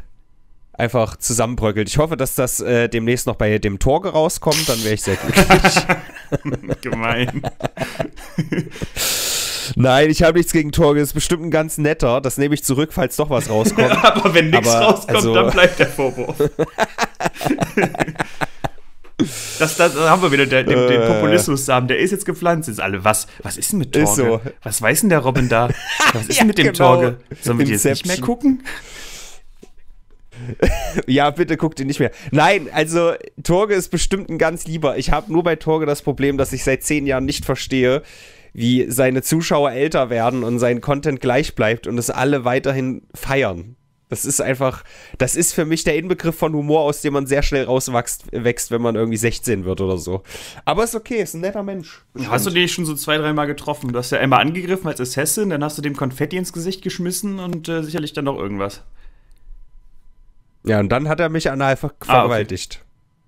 einfach zusammenbröckelt. Ich hoffe, dass das äh, demnächst noch bei dem Torge rauskommt, dann wäre ich sehr glücklich. (laughs) Gemein. (laughs) Nein, ich habe nichts gegen Torge. Ist bestimmt ein ganz netter. Das nehme ich zurück, falls doch was rauskommt. (laughs) Aber wenn nichts rauskommt, also dann bleibt der Vorwurf. (laughs) Das, das, da haben wir wieder den, den, äh, Populismus-Samen. Der ist jetzt gepflanzt. Jetzt alle, was, was ist denn mit Torge? So. Was weiß denn der Robin da? Was ist (laughs) ja, denn mit dem genau. Torge? Sollen wir die jetzt nicht mehr gucken? ja, bitte guckt ihn nicht mehr. Nein, also Torge ist bestimmt ein ganz lieber. Ich habe nur bei Torge das Problem, dass ich seit zehn Jahren nicht verstehe, wie seine Zuschauer älter werden und sein Content gleich bleibt und es alle weiterhin feiern. Das ist einfach, das ist für mich der Inbegriff von Humor, aus dem man sehr schnell rauswächst, wächst, wenn man irgendwie 16 wird oder so. Aber ist okay, ist ein netter Mensch. Bestimmt. Hast du dich schon so zwei, dreimal getroffen? Du hast ja einmal angegriffen als Assassin, dann hast du dem Konfetti ins Gesicht geschmissen und äh, sicherlich dann noch irgendwas. Ja, und dann hat er mich einfach ver ah, vergewaltigt.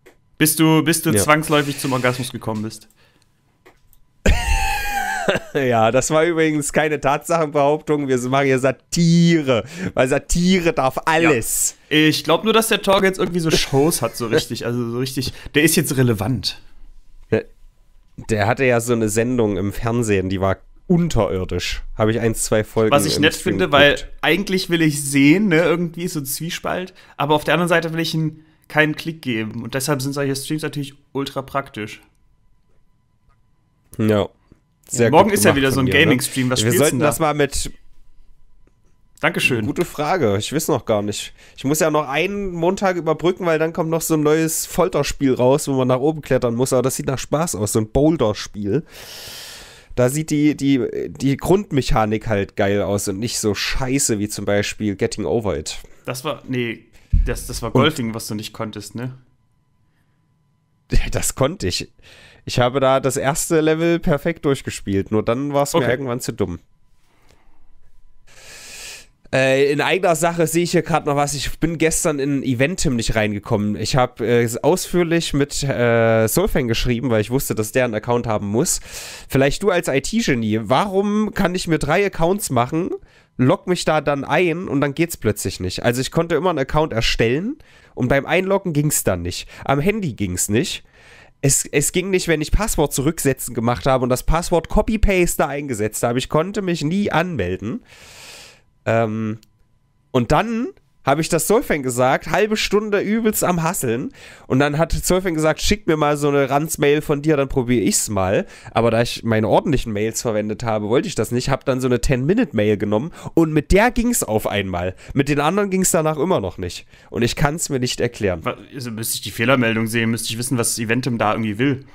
Okay. Bis du, bis du ja. zwangsläufig zum Orgasmus gekommen bist. (laughs) ja, das war übrigens keine Tatsachenbehauptung. Wir machen hier Satire. Weil Satire darf alles. Ja. Ich glaube nur, dass der Talk jetzt irgendwie so Shows hat, so richtig. Also so richtig. Der ist jetzt relevant. Der, hatte ja so eine Sendung im Fernsehen, die war unterirdisch. Habe ich eins, zwei Folgen. Was ich nett Stream finde, weil eigentlich will ich sehen, ne? Irgendwie ist so ein Zwiespalt. Aber auf der anderen Seite will ich einen, keinen Klick geben. Und deshalb sind solche Streams natürlich ultra praktisch. Ja. Sehr ja, morgen ist ja wieder so ein ne? Gaming-Stream. Was Wir sollten da? das mal mit. Dankeschön. Gute Frage. Ich weiß noch gar nicht. Ich muss ja noch einen Montag überbrücken, weil dann kommt noch so ein neues Folterspiel raus, wo man nach oben klettern muss. Aber das sieht nach Spaß aus. So ein Boulder-Spiel. Da sieht die, die, die Grundmechanik halt geil aus und nicht so scheiße wie zum Beispiel Getting Over It. Das war, nee, das, das war Golfing, was du nicht konntest, ne? (laughs) Das konnte ich. Ich habe da das erste Level perfekt durchgespielt, nur dann war es okay. mir irgendwann zu dumm. Äh, in eigener Sache sehe ich hier gerade noch was. Ich bin gestern in Eventim nicht reingekommen. Ich habe äh, ausführlich mit äh, Soulfang geschrieben, weil ich wusste, dass der einen Account haben muss. Vielleicht du als IT-Genie, warum kann ich mir drei Accounts machen, log mich da dann ein und dann geht's plötzlich nicht? Also ich konnte immer einen Account erstellen und beim Einloggen ging's dann nicht. Am Handy ging's nicht es, es ging nicht, wenn ich Passwort zurücksetzen gemacht habe und das Passwort Copy-Paste eingesetzt habe. Ich konnte mich nie anmelden. Ähm, und dann habe ich das Solfeng gesagt, halbe Stunde übelst am Hasseln. Und dann hat Solfeng gesagt, schick mir mal so eine Ranz-Mail von dir, dann probiere ich es mal. Aber da ich meine ordentlichen Mails verwendet habe, wollte ich das nicht. Habe dann so eine 10-Minute-Mail genommen und mit der ging es auf einmal. Mit den anderen ging es danach immer noch nicht. Und ich kann es mir nicht erklären. Also müsste ich die Fehlermeldung sehen, müsste ich wissen, was Eventum da irgendwie will.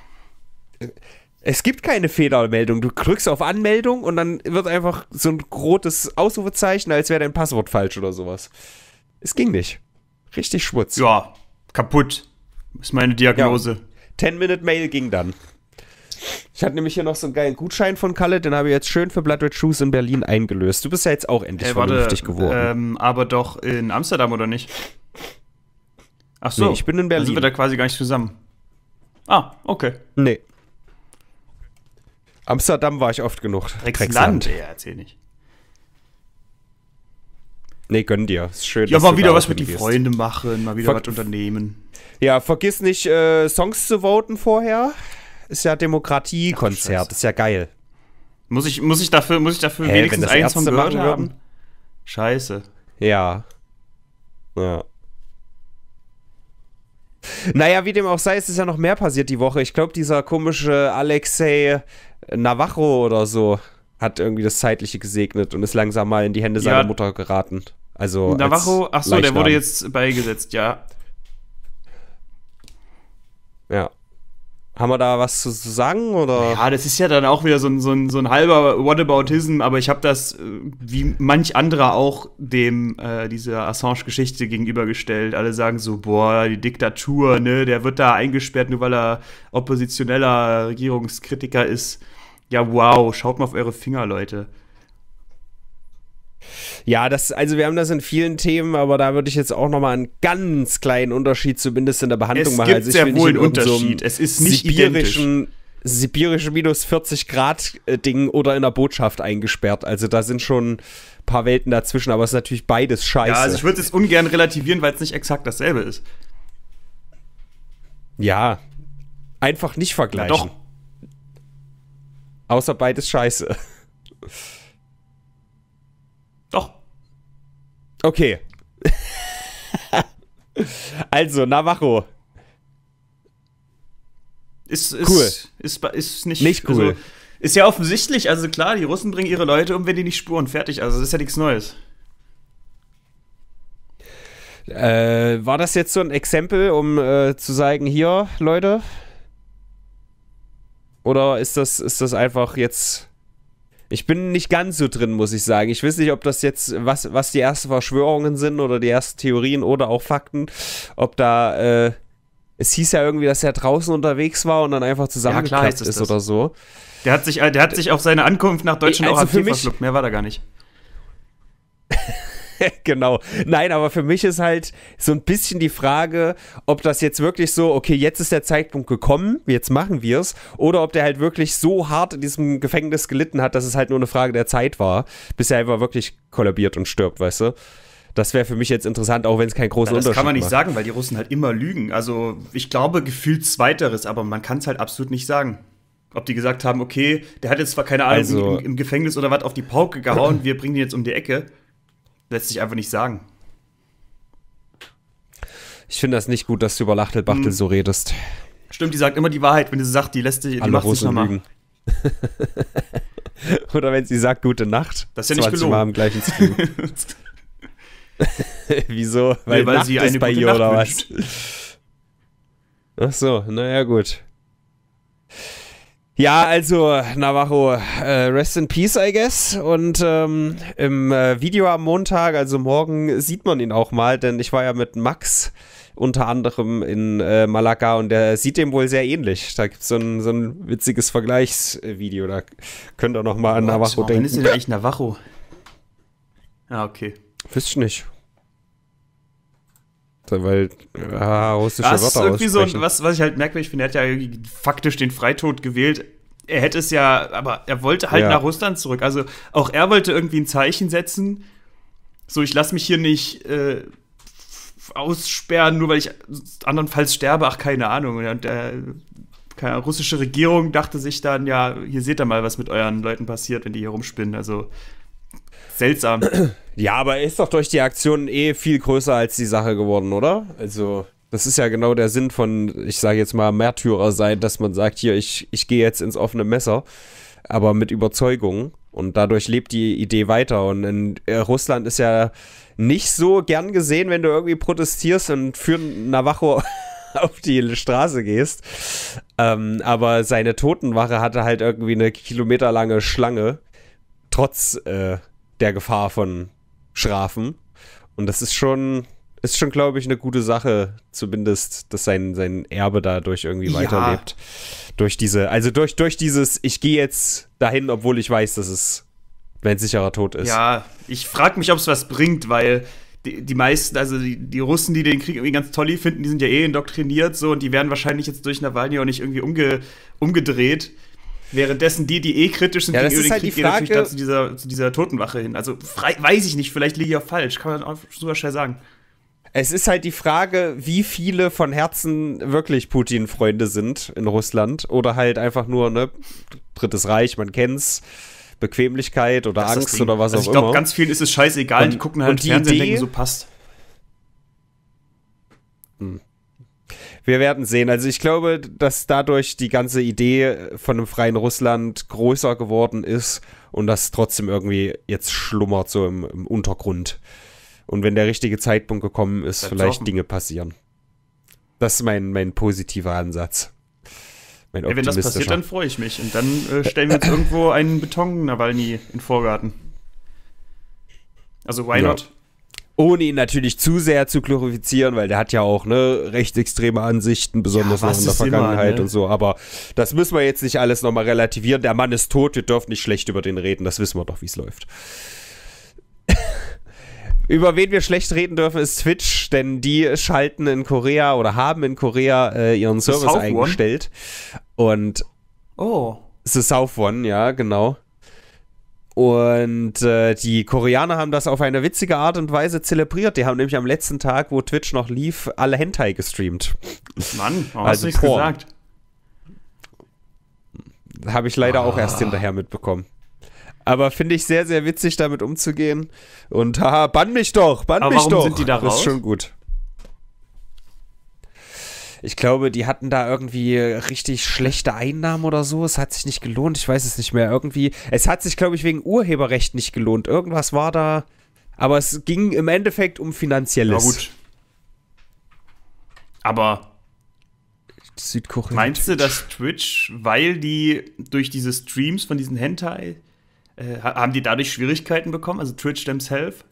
Es gibt keine Fehlermeldung. Du drückst auf Anmeldung und dann wird einfach so ein rotes Ausrufezeichen, als wäre dein Passwort falsch oder sowas. Es ging nicht. Richtig Schmutz. Ja, kaputt. Ist meine Diagnose. Ja. 10-Minute-Mail ging dann. Ich hatte nämlich hier noch so einen geilen Gutschein von Kalle, den habe ich jetzt schön für Blood Red Shoes in Berlin eingelöst. Du bist ja jetzt auch endlich hey, vernünftig warte, geworden. Ähm, aber doch in Amsterdam, oder nicht? Ach so, nee, ich bin in Berlin. Dann sind wir da quasi gar nicht zusammen. Ah, okay. Nee. Amsterdam war ich oft genug. Drecksland, Drecksland. Ja, erzähl nicht. Nee, gönn dir. Ist schön. Ja, mal wieder was mit den Freunden machen, mal wieder Ver was unternehmen. Ja, vergiss nicht, äh, Songs zu voten vorher. Ist ja Demokratiekonzert, ist ja geil. Muss ich, muss ich dafür, muss ich dafür Hä, wenigstens einen Song gehört haben? Würden? Scheiße. Ja. Ja. Naja, wie dem auch sei, es ist ja noch mehr passiert die Woche. Ich glaube, dieser komische Alexei Navajo oder so hat irgendwie das Zeitliche gesegnet und ist langsam mal in die Hände seiner Mutter geraten. Also Navajo, ach so, Leichnam. der wurde jetzt beigesetzt, ja. Ja. Haben wir da was zu sagen? Oder? Ja, das ist ja dann auch wieder so ein, so ein, so ein halber Whataboutism, aber ich habe das, äh, wie manch anderer auch, dem äh, dieser Assange-Geschichte gegenübergestellt. Alle sagen so, boah, die Diktatur, ne, der wird da eingesperrt, nur weil er oppositioneller Regierungskritiker ist. Ja, wow, schaut mal auf eure Finger, Leute. Ja, das, also wir haben das in vielen Themen, aber da würde ich jetzt auch nochmal einen ganz kleinen Unterschied, zumindest in der Behandlung es machen. Es gibt also wohl einen Unterschied. So es ist nicht sibirischen, identisch. Sibirische minus 40 Grad äh, Ding oder in der Botschaft eingesperrt. Also da sind schon ein paar Welten dazwischen, aber es ist natürlich beides scheiße. Ja, also ich würde es ungern relativieren, weil es nicht exakt dasselbe ist. Ja, einfach nicht vergleichen. Ja, doch. Außer beides scheiße. Doch. Okay. also, Navajo. Ist, ist, cool. Ist, ist nicht, nicht cool. Also, ist ja offensichtlich, also klar, die Russen bringen ihre Leute um, wenn die nicht spuren. Fertig, also das ist ja nichts Neues. Äh, war das jetzt so ein Exempel, um äh, zu sagen, hier, Leute, oder ist das, ist das einfach jetzt. Ich bin nicht ganz so drin, muss ich sagen. Ich weiß nicht, ob das jetzt, was, was die ersten Verschwörungen sind oder die ersten Theorien oder auch Fakten, ob da, äh, es hieß ja irgendwie, dass er draußen unterwegs war und dann einfach zusammengeklappt ja, ist, ist oder so. Der hat sich, äh, der hat sich auf seine Ankunft nach Deutschland also auch für mich, verschluckt. Mehr war da gar nicht. (laughs) (laughs) genau. Nein, aber für mich ist halt so ein bisschen die Frage, ob das jetzt wirklich so, okay, jetzt ist der Zeitpunkt gekommen, jetzt machen wir es, oder ob der halt wirklich so hart in diesem Gefängnis gelitten hat, dass es halt nur eine Frage der Zeit war, bis er einfach wirklich kollabiert und stirbt, weißt du? Das wäre für mich jetzt interessant, auch wenn es keinen großen ja, das Unterschied Das kann man nicht macht. sagen, weil die Russen halt immer lügen. Also ich glaube gefühlt zweiteres, aber man kann es halt absolut nicht sagen. Ob die gesagt haben, okay, der hat jetzt zwar keine Ahnung also, im, im, Gefängnis oder was auf die Pauke gehauen, (clears throat) wir bringen ihn jetzt um die Ecke lässt sich einfach nicht sagen. Ich finde das nicht gut, dass du über Lachtelbachtel hm. so redest. Stimmt, die sagt immer die Wahrheit. Wenn sie sagt, die lässt die, die macht sich nochmal. Lügen. (laughs) Oder wenn sie sagt, gute Nacht. Das ist ja nicht gelogen. Mal im gleichen Stream. (laughs) Wieso? Weil, nee, weil Nacht sie eine ist bei ihr oder was? Ach so, naja, gut. Ja, also Navajo, äh, rest in peace, I guess. Und ähm, im äh, Video am Montag, also morgen, sieht man ihn auch mal, denn ich war ja mit Max unter anderem in äh, Malaga und der sieht dem wohl sehr ähnlich. Da gibt so es so ein witziges Vergleichsvideo, da könnt ihr noch mal an Navajo oh, denken. Wann ist denn eigentlich Navajo? Ah, okay. Wisst ich nicht. Worte, weil ah, russische das Wörter ist irgendwie aussprechen. so, was, was ich halt merkwürdig finde, er hat ja faktisch den Freitod gewählt. Er hätte es ja, aber er wollte halt ja. nach Russland zurück. Also auch er wollte irgendwie ein Zeichen setzen. So, ich lasse mich hier nicht äh, aussperren, nur weil ich andernfalls sterbe. Ach, keine Ahnung. Und der äh, keine russische Regierung dachte sich dann, ja, hier seht ihr mal, was mit euren Leuten passiert, wenn die hier rumspinnen. Also Seltsam. Ja, aber ist doch durch die Aktion eh viel größer als die Sache geworden, oder? Also, das ist ja genau der Sinn von, ich sage jetzt mal, Märtyrer sein, dass man sagt, hier, ich, ich gehe jetzt ins offene Messer, aber mit Überzeugung. Und dadurch lebt die Idee weiter. Und in äh, Russland ist ja nicht so gern gesehen, wenn du irgendwie protestierst und für Navajo (laughs) auf die Straße gehst. Ähm, aber seine Totenwache hatte halt irgendwie eine kilometerlange Schlange, trotz äh, der Gefahr von Strafen. Und das ist schon, ist schon, glaube ich, eine gute Sache, zumindest, dass sein, sein Erbe dadurch irgendwie ja. weiterlebt. Durch diese, also durch, durch dieses, ich gehe jetzt dahin, obwohl ich weiß, dass es mein sicherer Tod ist. Ja, ich frage mich, ob es was bringt, weil die, die meisten, also die, die, Russen, die den Krieg irgendwie ganz toll finden, die sind ja eh indoktriniert so und die werden wahrscheinlich jetzt durch Nawalny auch nicht irgendwie umge, umgedreht. Währenddessen die, die eh kritisch sind ja, gegenüber eh dem halt Krieg, gehen natürlich dann zu dieser, zu dieser Totenwache hin. Also frei, weiß ich nicht, vielleicht liege ich auch falsch, kann man auch super schnell sagen. Es ist halt die Frage, wie viele von Herzen wirklich Putin-Freunde sind in Russland oder halt einfach nur, ne, Drittes Reich, man kennt's. Bequemlichkeit oder Angst oder was also auch glaub, immer. Ich glaube, ganz vielen ist es scheißegal, und, die gucken halt und die Fernsehen Idee, denken, so passt. Hm wir werden sehen. Also ich glaube, dass dadurch die ganze Idee von einem freien Russland größer geworden ist und das trotzdem irgendwie jetzt schlummert so im, im Untergrund. Und wenn der richtige Zeitpunkt gekommen ist, Bleib's vielleicht offen. Dinge passieren. Das ist mein, mein positiver Ansatz. Mein ja, wenn das passiert, dann freue ich mich. Und dann äh, stellen wir jetzt irgendwo einen Beton-Nawalny in den Vorgarten. Also why ja. not? ohne ihn natürlich zu sehr zu glorifizieren, weil der hat ja auch ne, rechtsextreme Ansichten, besonders ja, noch in der Vergangenheit immer, ne? und so. Aber das müssen wir jetzt nicht alles nochmal relativieren. Der Mann ist tot, wir dürfen nicht schlecht über den reden. Das wissen wir doch, wie es läuft. (laughs) über wen wir schlecht reden dürfen, ist Twitch, denn die schalten in Korea oder haben in Korea äh, ihren Service eingestellt. Und. Oh. The South One, ja, genau. Und äh, die Koreaner haben das auf eine witzige Art und Weise zelebriert. Die haben nämlich am letzten Tag, wo Twitch noch lief, alle Hentai gestreamt. Mann, warum also hast du nichts Porn. gesagt? Habe ich leider ah. auch erst hinterher mitbekommen. Aber finde ich sehr, sehr witzig, damit umzugehen. Und haha, bann mich doch, bann Aber mich warum doch. Sind die da raus? Das ist schon gut. Ich glaube, die hatten da irgendwie richtig schlechte Einnahmen oder so. Es hat sich nicht gelohnt. Ich weiß es nicht mehr. Irgendwie, es hat sich, glaube ich, wegen Urheberrecht nicht gelohnt. Irgendwas war da. Aber es ging im Endeffekt um finanzielles. Na gut. Aber Südkorea. Meinst du, dass Twitch, weil die durch diese Streams von diesen Hentai, äh, haben die dadurch Schwierigkeiten bekommen? Also Twitch themselves?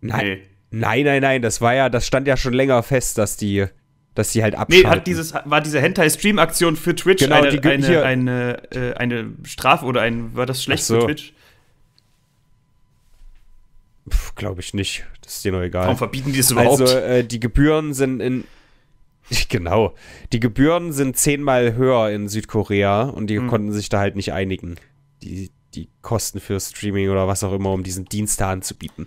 Nein. Nee. Nein, nein, nein, das war ja, das stand ja schon länger fest, dass die dass sie halt abschalten. Nee, hat dieses, war diese Hentai-Stream-Aktion für Twitch genau, eine, die, eine, eine, äh, eine, Strafe oder ein, war das schlecht so. für Twitch? Glaube ich nicht. Das ist dir noch egal. Warum verbieten die das überhaupt? Also, äh, die Gebühren sind in. (laughs) Genau. Die Gebühren sind zehnmal höher in Südkorea und die mhm. konnten sich da halt nicht einigen. Die, die Kosten für Streaming oder was auch immer, um diesen Dienst da anzubieten.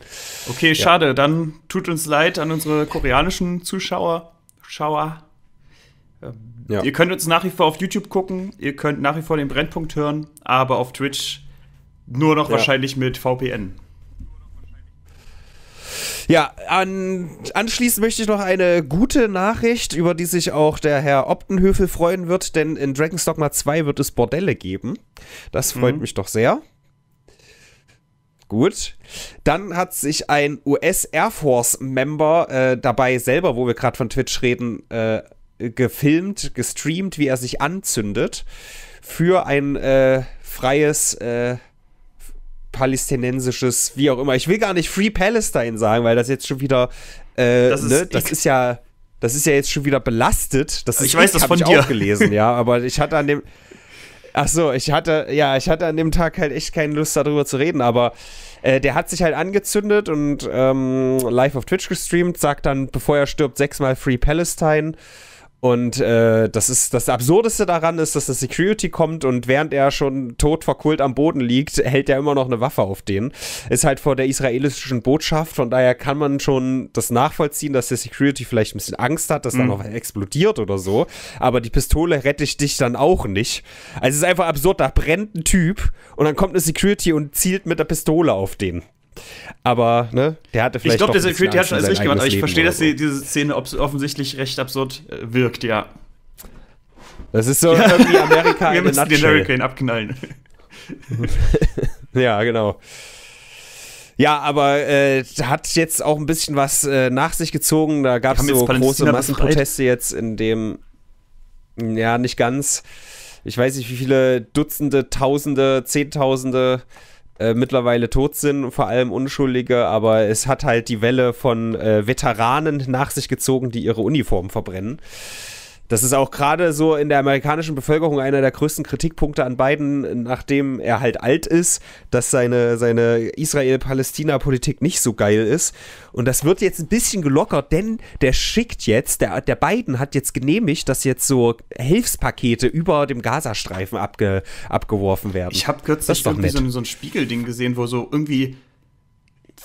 Okay, ja. schade. Dann tut uns leid an unsere koreanischen Zuschauer. Zuschauer. Ähm, ja. Ihr könnt uns nach wie vor auf YouTube gucken, ihr könnt nach wie vor den Brennpunkt hören, aber auf Twitch nur noch ja. wahrscheinlich mit VPN. Ja, an, anschließend möchte ich noch eine gute Nachricht, über die sich auch der Herr Optenhöfel freuen wird, denn in Dragon's Dogma 2 wird es Bordelle geben. Das freut mhm. mich doch sehr. Gut. Dann hat sich ein US Air Force Member äh, dabei selber, wo wir gerade von Twitch reden, äh, gefilmt, gestreamt, wie er sich anzündet für ein äh, freies äh, palästinensisches, wie auch immer. Ich will gar nicht Free Palestine sagen, weil das jetzt schon wieder, äh, das, ist, ne? das ist ja, das ist ja jetzt schon wieder belastet. Das ich weiß das von dir. Auch gelesen, ja, aber ich hatte an dem Ach so, ich hatte, ja, ich hatte an dem Tag halt echt keine Lust darüber zu reden, aber äh, der hat sich halt angezündet und ähm, live auf Twitch gestreamt, sagt dann, bevor er stirbt, sechsmal Free Palestine. Und äh, das ist das Absurdeste daran ist, dass der Security kommt und während er schon tot verkult am Boden liegt, hält er immer noch eine Waffe auf den. Ist halt vor der israelischen Botschaft, von daher kann man schon das nachvollziehen, dass der Security vielleicht ein bisschen Angst hat, dass mhm. da noch explodiert oder so. Aber die Pistole rette ich dich dann auch nicht. Also es ist einfach absurd, da brennt ein Typ und dann kommt eine Security und zielt mit der Pistole auf den. Aber, ne, der hatte vielleicht. Ich glaube, der Security hat schon alles richtig gemacht, aber ich verstehe, dass die, diese Szene offensichtlich recht absurd äh, wirkt, ja. Das ist so (laughs) wie Amerika. Wir müssen den Hurricane abknallen. (laughs) ja, genau. Ja, aber äh, hat jetzt auch ein bisschen was äh, nach sich gezogen. Da gab es so große Massenproteste jetzt, in dem, ja, nicht ganz. Ich weiß nicht, wie viele Dutzende, Tausende, Zehntausende äh, mittlerweile tot sind, vor allem Unschuldige, aber es hat halt die Welle von äh, Veteranen nach sich gezogen, die ihre Uniform verbrennen. Das ist auch gerade so in der amerikanischen Bevölkerung einer der größten Kritikpunkte an Biden, nachdem er halt alt ist, dass seine, seine Israel-Palästina-Politik nicht so geil ist. Und das wird jetzt ein bisschen gelockert, denn der schickt jetzt, der, der Biden hat jetzt genehmigt, dass jetzt so Hilfspakete über dem Gazastreifen abge, abgeworfen werden. Ich habe kürzlich irgendwie so, so ein Spiegelding gesehen, wo so irgendwie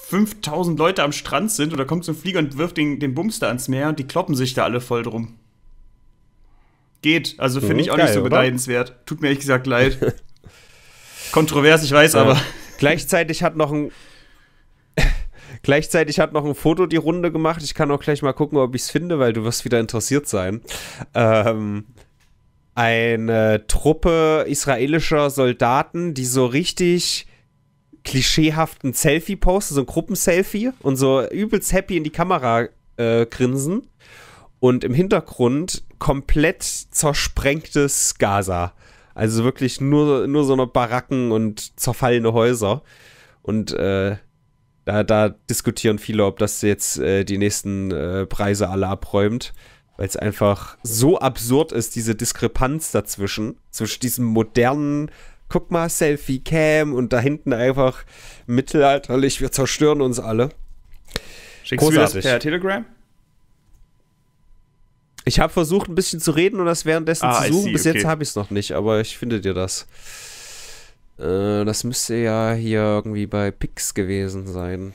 5000 Leute am Strand sind oder kommt so ein Flieger und wirft den, den Bumster ans Meer und die kloppen sich da alle voll drum. Geht. Also finde mhm, ich auch geil, nicht so beneidenswert. Tut mir ehrlich gesagt leid. (laughs) Kontrovers, ich weiß, ja. aber. Gleichzeitig hat noch ein. (laughs) Gleichzeitig hat noch ein Foto die Runde gemacht. Ich kann auch gleich mal gucken, ob ich es finde, weil du wirst wieder interessiert sein. Ähm, eine Truppe israelischer Soldaten, die so richtig klischeehaften Selfie posten, so ein Gruppenselfie und so übelst happy in die Kamera äh, grinsen und im Hintergrund komplett zersprengtes Gaza. Also wirklich nur, nur so eine Baracken und zerfallene Häuser. Und äh, da, da, diskutieren viele, ob das jetzt äh, die nächsten äh, Preise alle abräumt. Weil es einfach so absurd ist, diese Diskrepanz dazwischen, zwischen diesem modernen, guck mal, Selfie-Cam und da hinten einfach mittelalterlich, wir zerstören uns alle. Schickst Großartig. du das per Telegram? Ich habe versucht, ein bisschen zu reden und das währenddessen ah, zu suchen. See, Bis jetzt habe ich es noch nicht, aber ich finde dir das. Äh, das müsste ja hier irgendwie bei Pix gewesen sein.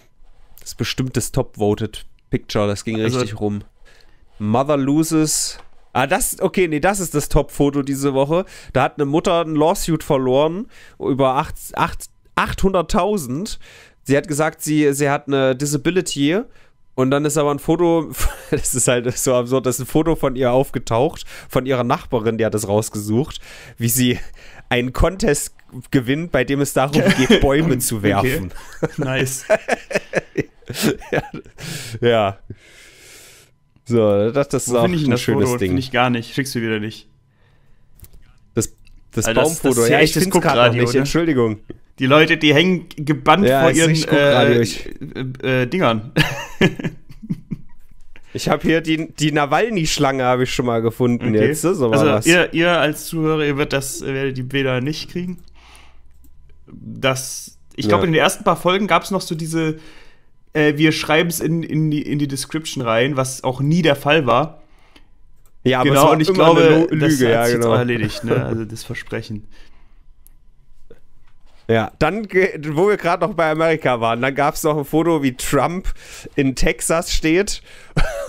Das ist bestimmt das Top-Voted Picture, das ging also, richtig rum. Mother Loses. Ah, das, okay, nee, das ist das Top-Foto diese Woche. Da hat eine Mutter ein Lawsuit verloren über 800.000. Sie hat gesagt, sie, sie hat eine Disability und dann ist aber ein Foto, (laughs) das ist halt so absurd, das ist ein Foto von ihr aufgetaucht, von ihrer Nachbarin, die hat das rausgesucht, wie sie einen Contest gewinnt, bei dem es darum (laughs) geht, Bäume zu werfen. Nice. (laughs) ja. ja. So, das, das ist auch ich ein das schönes Foto? Ding. Finde ich gar nicht, schickst du wieder nicht. Das, das Alter, Baumfoto, das, das ja, ich, ich finde es gerade nicht, ne? Entschuldigung. Die Leute, die hängen gebannt ja, vor ihren äh, äh, äh, Dingern. (laughs) ich habe hier die, die Nawalny-Schlange habe ich schon mal gefunden okay. jetzt. Ne? So also ihr, ihr, als Zuhörer, ihr werdet, das, werdet die Bilder nicht kriegen. Das, ich glaube, ja. in den ersten paar Folgen gab es noch so diese, äh, wir schreiben es in, in, die, in die Description rein, was auch nie der Fall war. Ja, aber genau, es war und ich glaube, Lüge, das hat ja, genau. erledigt, ne? also (laughs) das Versprechen. Ja, dann, wo wir gerade noch bei Amerika waren, dann gab es noch ein Foto, wie Trump in Texas steht.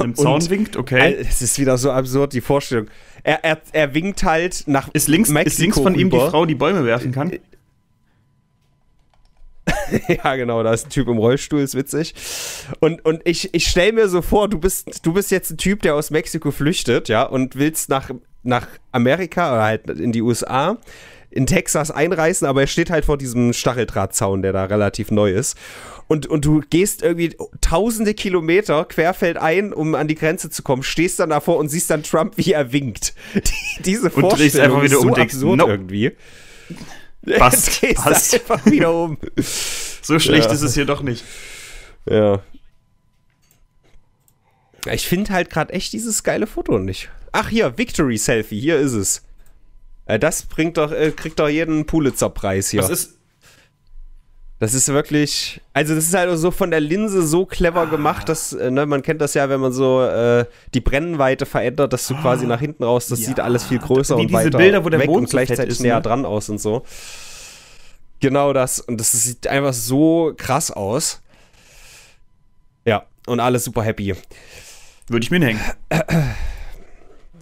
Im Zaun winkt, okay. Es ist wieder so absurd, die Vorstellung. Er, er, er winkt halt nach ist links, Mexiko Ist links von rüber. ihm die Frau, die Bäume werfen kann? Äh, (laughs) ja, genau, da ist ein Typ im Rollstuhl, ist witzig. Und, und ich, ich stelle mir so vor, du bist, du bist jetzt ein Typ, der aus Mexiko flüchtet, ja, und willst nach, nach Amerika oder halt in die USA in Texas einreißen, aber er steht halt vor diesem Stacheldrahtzaun, der da relativ neu ist. Und, und du gehst irgendwie tausende Kilometer querfeld ein, um an die Grenze zu kommen, stehst dann davor und siehst dann Trump, wie er winkt. (laughs) Die, diese Vorstellung ist so um absurd no. irgendwie. (laughs) Passt, (laughs) gehst passt. einfach wieder um. So schlecht ja. ist es hier doch nicht. Ja. Ich finde halt gerade echt dieses geile Foto nicht. Ach hier, Victory Selfie, hier ist es. Äh, das bringt doch, äh, kriegt doch jeden Pulitzer-Preis hier. Das ist. Das ist wirklich, also das ist halt so von der Linse so clever ah. gemacht, dass, äh, ne, man kennt das ja, wenn man so äh, die Brennweite verändert, dass du ah. quasi nach hinten raus, das ja. sieht alles viel größer Wie und diese weiter Bilder, wo der weg Mond und gleichzeitig ist, näher ne? dran aus und so. Genau das und das sieht einfach so krass aus. Ja, und alles super happy. Würde ich mir hängen.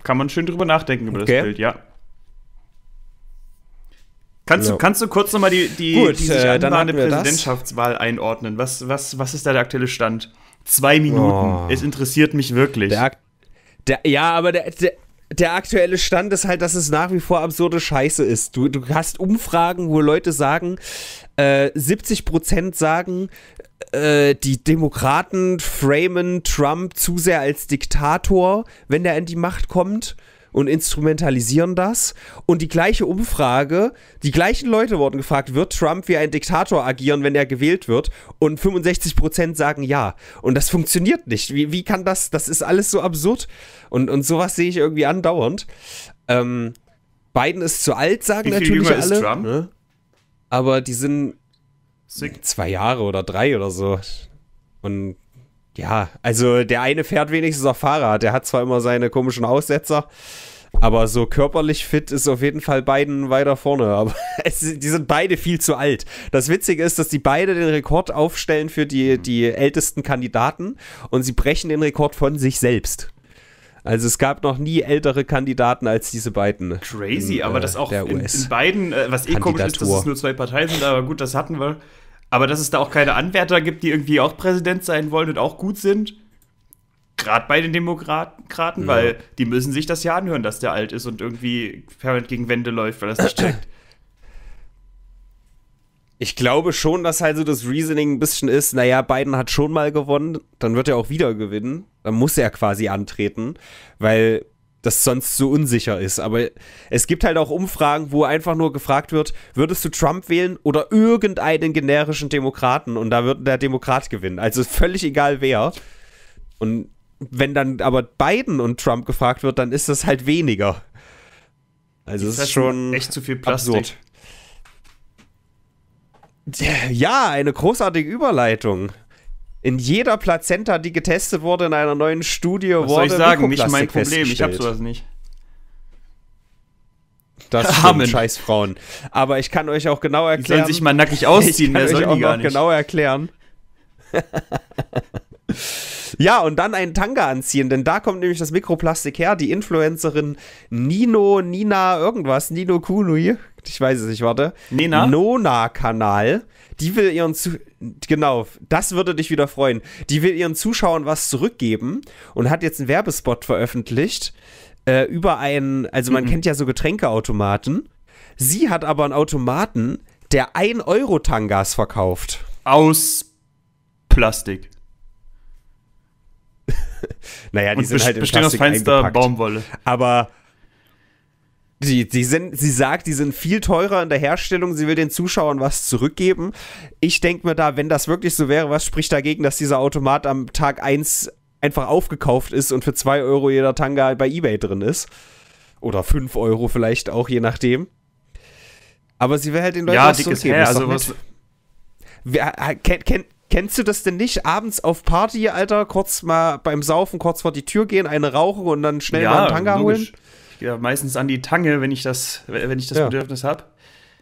Kann man schön drüber nachdenken über okay. das Bild, ja. Kannst, no. du, kannst du kurz nochmal die, die, Gut, die sich äh, anbahnende Präsidentschaftswahl das. einordnen? Was, was, was ist da der aktuelle Stand? Zwei Minuten. Oh. Es interessiert mich wirklich. Der, der, ja, aber der, der, der aktuelle Stand ist halt, dass es nach wie vor absurde Scheiße ist. Du, du hast Umfragen, wo Leute sagen, äh, 70% sagen, äh, die Demokraten framen Trump zu sehr als Diktator, wenn er in die Macht kommt und instrumentalisieren das. Und die gleiche Umfrage, die gleichen Leute wurden gefragt, wird Trump wie ein Diktator agieren, wenn er gewählt wird? Und 65 Prozent sagen ja. Und das funktioniert nicht. Wie, wie kann das? Das ist alles so absurd. Und, und sowas sehe ich irgendwie andauernd. Ähm, Biden ist zu alt, sagen wie viel natürlich jünger alle. Ist Trump? Ne? Aber die sind Sick. zwei Jahre oder drei oder so. Und ja, also der eine fährt wenigstens auf Fahrrad. Der hat zwar immer seine komischen Aussetzer, aber so körperlich fit ist auf jeden Fall beiden weiter vorne. (laughs) Aber es, die sind beide viel zu alt. Das Witzige ist, dass die beide den Rekord aufstellen für die, die ältesten Kandidaten und sie brechen den Rekord von sich selbst. Also es gab noch nie ältere Kandidaten als diese beiden. Crazy, in, aber das äh, auch in, in, beiden, äh, was eh komisch ist, dass es nur zwei Parteien sind, aber gut, das hatten wir. Aber dass es da auch keine Anwärter gibt, die irgendwie auch Präsident sein wollen und auch gut sind, gerade bei den Demokraten, ja. weil die müssen sich das ja anhören, dass der alt ist und irgendwie permanent gegen Wände läuft, weil das nicht checkt. Ich glaube schon, dass halt so das Reasoning ein bisschen ist, naja, Biden hat schon mal gewonnen, dann wird er auch wieder gewinnen. Dann muss er quasi antreten, weil das sonst so unsicher ist. Aber es gibt halt auch Umfragen, wo einfach nur gefragt wird, würdest du Trump wählen oder irgendeinen generischen Demokraten? Und da wird der Demokrat gewinnen. Also völlig egal wer. Und wenn dann aber Biden und Trump gefragt wird, dann ist das halt weniger. Also es ist, ist schon echt zu viel Plastik. Absurd. Ja, eine großartige Überleitung. In jeder Plazenta, die getestet wurde in einer neuen Studie, Was wurde soll ich sagen, nicht mein Problem, ich hab sowas nicht. Das (laughs) sind scheiß Frauen. Aber ich kann euch auch genau erklären. Die sollen sich mal nackig ausziehen, (laughs) ich kann mehr sollen euch auch gar nicht. genau erklären. (laughs) ja, und dann einen Tanga anziehen, denn da kommt nämlich das Mikroplastik her. Die Influencerin Nino, Nina, irgendwas, Nino Kunui, ich weiß es nicht, warte. Nena? Nona-Kanal. Die will ihren Zu genau, das würde dich wieder freuen. Die will ihren Zuschauern was zurückgeben und hat jetzt einen Werbespot veröffentlicht äh, über einen, also man mhm. kennt ja so Getränkeautomaten. Sie hat aber einen Automaten, der 1 Euro Tangas verkauft. Aus Plastik. (laughs) naja, die und sind halt in bestehen Plastik aus feinster Baumwolle. Aber die, die sind, sie sagt, die sind viel teurer in der Herstellung, sie will den Zuschauern was zurückgeben. Ich denke mir da, wenn das wirklich so wäre, was spricht dagegen, dass dieser Automat am Tag 1 einfach aufgekauft ist und für 2 Euro jeder Tanga bei Ebay drin ist? Oder 5 Euro vielleicht auch, je nachdem. Aber sie will halt den Leuten ja, was zurückgeben. Ja, also was... Wer, kenn, kenn, Kennst du das denn nicht? Abends auf Party, Alter, kurz mal beim Saufen, kurz vor die Tür gehen, eine rauchen und dann schnell ja, mal einen Tanga logisch. holen? ja, meistens an die Tange, wenn ich das, wenn ich das ja. Bedürfnis habe.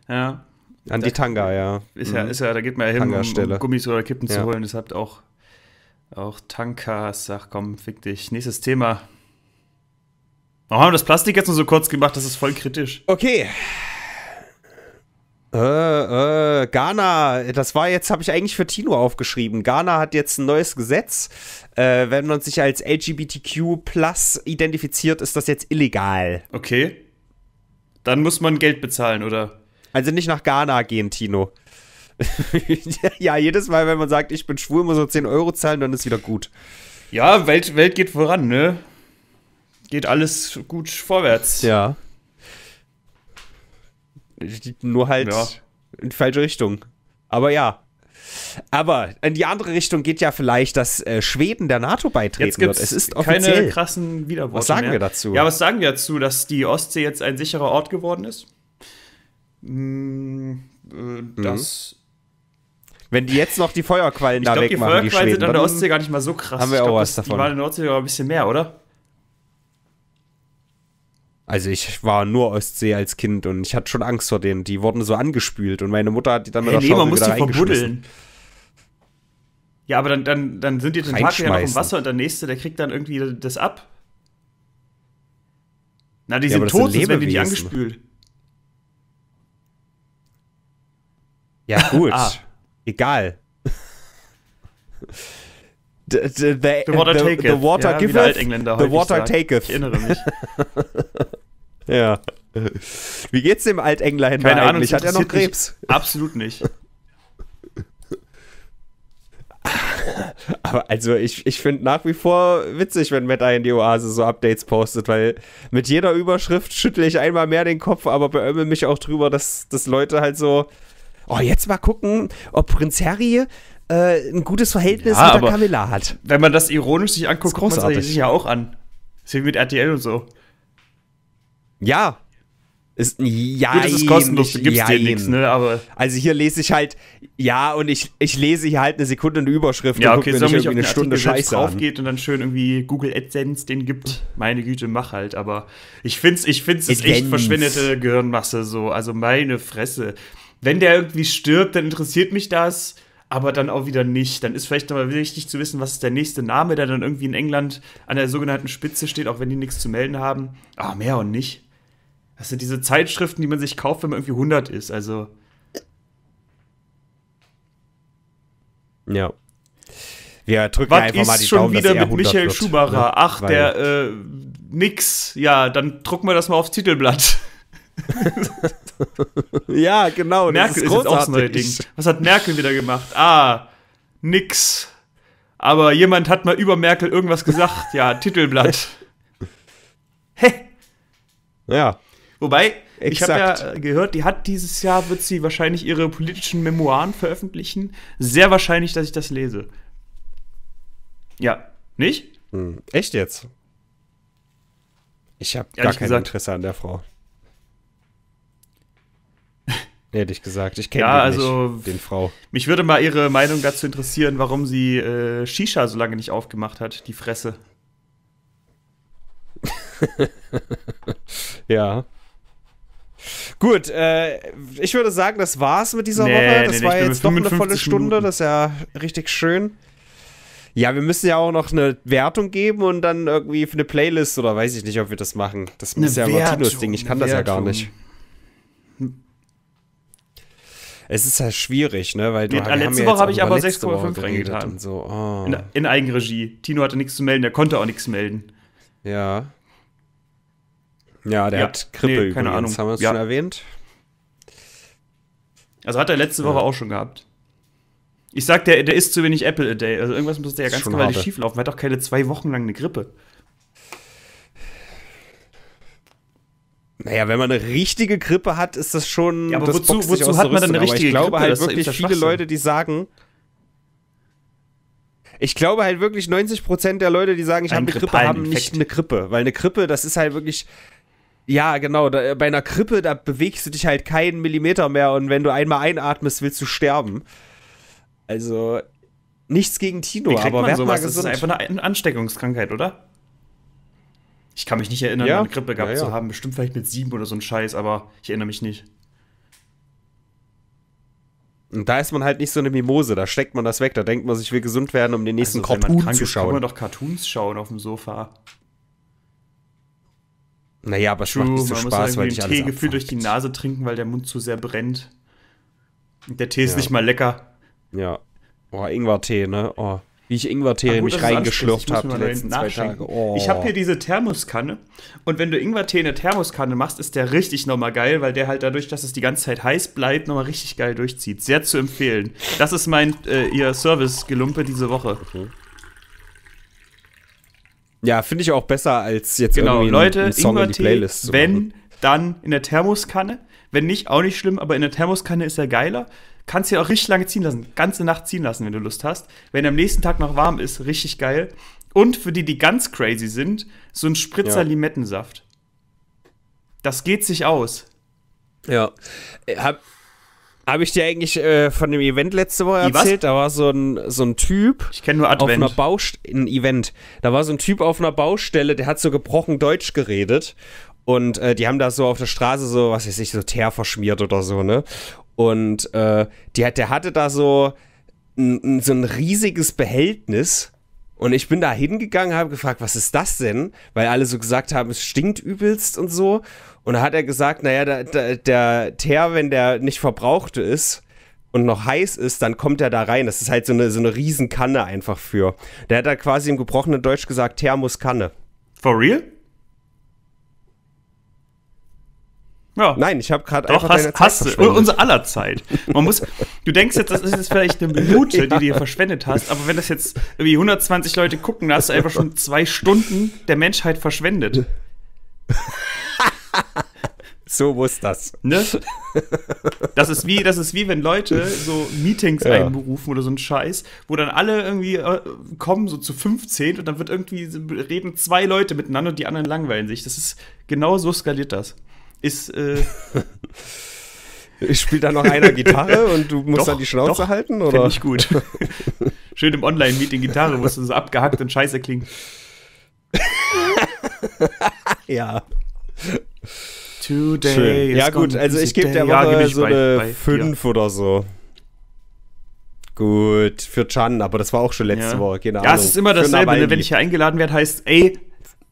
Ja. An da die Tanga, ja. Ist ja, mhm. ist ja, da geht man ja hin, um, um, Gummis oder Kippen zu holen. Deshalb auch, auch Tankas. Ach komm, fick dich. Nächstes Thema. Warum haben wir das Plastik jetzt nur so kurz gemacht? Das ist voll kritisch. Okay, äh, äh, Ghana, das war jetzt, habe ich eigentlich für Tino aufgeschrieben. Ghana hat jetzt ein neues Gesetz. Äh, wenn man sich als LGBTQ plus identifiziert, ist das jetzt illegal. Okay. Dann muss man Geld bezahlen, oder? Also nicht nach Ghana gehen, Tino. (laughs) ja, jedes Mal, wenn man sagt, ich bin schwul, muss man 10 Euro zahlen, dann ist wieder gut. Ja, Welt, Welt geht voran, ne? Geht alles gut vorwärts. Ja. Nur halt ja. in die falsche Richtung. Aber ja. Aber in die andere Richtung geht ja vielleicht, dass äh, Schweden der NATO beitreten jetzt wird. Es ist offiziell. keine krassen Widerworte Was sagen mehr. wir dazu? Ja, was sagen wir dazu, dass die Ostsee jetzt ein sicherer Ort geworden ist? Hm, äh, das. Hm. Wenn die jetzt noch die Feuerquallen ich da glaub, wegmachen, die Feuerquallen die Schweden, sind an der Ostsee gar nicht mal so krass. Haben wir auch glaub, was das, davon. Die waren in der Nordsee aber ein bisschen mehr, oder? Also ich war nur Ostsee als Kind und ich hatte schon Angst vor denen. Die wurden so angespült und meine Mutter hat die dann mit hey, der nee, Schaufel man muss die verbuddeln. Ja, aber dann, dann, dann sind die Tentakel ja noch im Wasser und der nächste, der kriegt dann irgendwie das ab. Na, die ja, sind tot, sonst werden die, die angespült. Ja, gut. (laughs) ah. Egal. The, the, the, the, water taketh. The water ja, giveth. The water taketh. Ich erinnere mich. (laughs) Ja. Wie geht's dem Altengländer Keine Ahnung, eigentlich? Hat er noch Krebs? Absolut nicht. (laughs) Aber also ich, ich finde nach wie vor witzig, wenn Matt in die Oase so Updates postet, weil mit jeder Überschrift schüttle ich einmal mehr den Kopf, aber beömmel mich auch drüber, dass, dass Leute halt so, oh, jetzt mal gucken, ob Prinz Harry äh, ein gutes Verhältnis ja, mit der Camilla hat. Wenn man das ironisch sich anguckt, guckt man sich ja auch an. Das ist wie mit RTL und so. Ja. Ist, ja, nee, das ist kostenlos, du gibst jein. dir nichts, ne? Aber also hier lese ich halt, ja, und ich, ich lese hier halt eine Sekunde eine Überschrift ja, und okay, gucke mir nicht irgendwie eine Stunde Scheiße drauf geht und dann schön irgendwie Google AdSense den gibt. Meine Güte, mach halt, aber ich find's, ich find's ist echt verschwindete Gehirnmasse so, also meine Fresse. Wenn der irgendwie stirbt, dann interessiert mich das aber dann auch wieder nicht. Dann ist vielleicht nochmal wichtig zu wissen, was ist der nächste Name, der dann irgendwie in England an der sogenannten Spitze steht, auch wenn die nichts zu melden haben. Ah, mehr und nicht. Das sind diese Zeitschriften, die man sich kauft, wenn man irgendwie 100 ist. Also. Ja. Wir drücken Was einfach mal die schon Daumen, wieder dass mit Michael wird, Schumacher. Ne? Ach, Weil der äh, nix. Ja, dann drucken wir das mal aufs Titelblatt. (laughs) ja, genau. Merkel ist, ist, jetzt auch so ein Ding. Was hat Merkel wieder gemacht? Ah, nix. Aber jemand hat mal über Merkel irgendwas gesagt. Ja, Titelblatt. (laughs) Hä? Ja. Wobei, Exakt. ich äh, habe ja gehört, die hat dieses Jahr, wird sie wahrscheinlich ihre politischen Memoiren veröffentlichen. Sehr wahrscheinlich, dass ich das lese. Ja, nicht? Hm. Echt jetzt? Ich habe gar kein gesagt, Interesse an der Frau. (laughs) Ehrlich gesagt, ich kenne ja, also, nicht, den Frau. Mich würde mal ihre Meinung dazu interessieren, warum sie äh, Shisha so lange nicht aufgemacht hat, die Fresse. (laughs) ja. Gut, äh, ich würde sagen, das war's mit dieser nee, Woche. Das nee, war nee, jetzt doch eine volle Stunde. Minuten. Das ist ja richtig schön. Ja, wir müssen ja auch noch eine Wertung geben und dann irgendwie für eine Playlist oder weiß ich nicht, ob wir das machen. Das eine ist ja Wertung, Martinos Ding. Ich kann das Wertung. ja gar nicht. Es ist ja halt schwierig, ne? Weil du nee, letzte Woche habe ich aber 6,5 reingetan. So. Oh. In, in Eigenregie. Tino hatte nichts zu melden, der konnte auch nichts melden. Ja. Ja, der ja. hat Krippe nee, übrigens. keine Ahnung. haben wir es ja. schon erwähnt. Also hat er letzte Woche ja. auch schon gehabt. Ich sag, der, der isst zu wenig Apple a day. Also irgendwas muss der ja ganz gewaltig harte. schieflaufen. Er hat doch keine zwei Wochen lang eine Grippe. Naja, wenn man eine richtige Grippe hat, ist das schon. Ja, aber wozu, wozu hat man denn eine richtige Grippe? Ich glaube Grippe, halt wirklich viele Leute, die sagen. Ich glaube halt wirklich 90% der Leute, die sagen, ich habe eine Grippe, haben nicht eine Grippe. Weil eine Grippe, das ist halt wirklich ja, genau. Da, äh, bei einer Krippe, da bewegst du dich halt keinen Millimeter mehr und wenn du einmal einatmest, willst du sterben. Also, nichts gegen Tino, aber wer sowas? Mal gesund? Das ist einfach eine Ansteckungskrankheit, oder? Ich kann mich nicht erinnern, ja. eine Grippe gehabt ja, ja. zu haben. Bestimmt vielleicht mit sieben oder so ein Scheiß, aber ich erinnere mich nicht. Und da ist man halt nicht so eine Mimose, da steckt man das weg, da denkt man sich, will gesund werden, um den nächsten also, Cartoon zu schauen. Kann man doch Cartoons schauen auf dem Sofa. Naja, aber es True, macht nicht so man Spaß, muss halt weil ich alles Tee gefühlt durch die Nase trinken, weil der Mund zu sehr brennt. Der Tee ist ja. nicht mal lecker. Ja. Oh, Ingwertee, ne? Oh. Wie ich Ingwertee in ah, mich reingeschlürft habe die letzten zwei Tage. Oh. Ich habe hier diese Thermoskanne und wenn du Ingwertee in der Thermoskanne machst, ist der richtig nochmal geil, weil der halt dadurch, dass es die ganze Zeit heiß bleibt, nochmal richtig geil durchzieht. Sehr zu empfehlen. Das ist mein äh, ihr Service-Gelumpe diese Woche. Okay. Ja, finde ich auch besser als jetzt genau, irgendwie Leute, einen Song in die Playlist zu Wenn, machen. dann in der Thermoskanne. Wenn nicht, auch nicht schlimm, aber in der Thermoskanne ist er geiler. Kannst du ja auch richtig lange ziehen lassen, ganze Nacht ziehen lassen, wenn du Lust hast. Wenn am nächsten Tag noch warm ist, richtig geil. Und für die, die ganz crazy sind, so ein Spritzer ja. Limettensaft. Das geht sich aus. Ja. Äh, hab, habe ich dir eigentlich äh, von dem Event letzte Woche erzählt? Da war so ein, so ein Typ. Ich kenne nur Advent. Auf einer Ein Event. Da war so ein Typ auf einer Baustelle, der hat so gebrochen Deutsch geredet. Und äh, die haben da so auf der Straße so, was weiß ich, so Teer verschmiert oder so, ne? Und äh, die, der hatte da so, n, so ein riesiges Behältnis und ich bin da hingegangen, habe gefragt, was ist das denn? Weil alle so gesagt haben, es stinkt übelst und so. Und da hat er gesagt, naja, da, da, der Teer, wenn der nicht verbraucht ist und noch heiß ist, dann kommt er da rein. Das ist halt so eine, so eine Riesenkanne einfach für. Der hat da quasi im gebrochenen Deutsch gesagt, Thermoskanne. For real? Ja. Nein, ich habe gerade einfach hast, deine Zeit hast Du, Unser aller Zeit. Man muss, du denkst jetzt, das ist jetzt vielleicht eine Minute, die (laughs) du hier verschwendet hast, aber wenn das jetzt irgendwie 120 Leute gucken, dann hast du einfach schon zwei Stunden der Menschheit verschwendet. (laughs) so muss das. Ne? Das ist wie, das ist wie, wenn Leute so Meetings ja. einberufen oder so ein Scheiß, wo dann alle irgendwie äh, kommen, so zu 15 und dann wird irgendwie reden zwei Leute miteinander und die anderen langweilen sich. Das ist genau so skaliert das ist. Äh, (laughs) Spielt da noch einer Gitarre und du musst doch, dann die Schnauze doch, halten? Finde ich gut. (laughs) Schön im Online-Meeting Gitarre, wo es so abgehackt und scheiße klingt. (laughs) ja. Today Schön. Ja, gut, also ich gebe der Woche ja, so bei, eine 5 oder so. Gut, für Chan, aber das war auch schon letzte ja. Woche, keine Ahnung. Ja, es ist immer dasselbe, ne? wenn ich hier eingeladen werde, heißt, ey,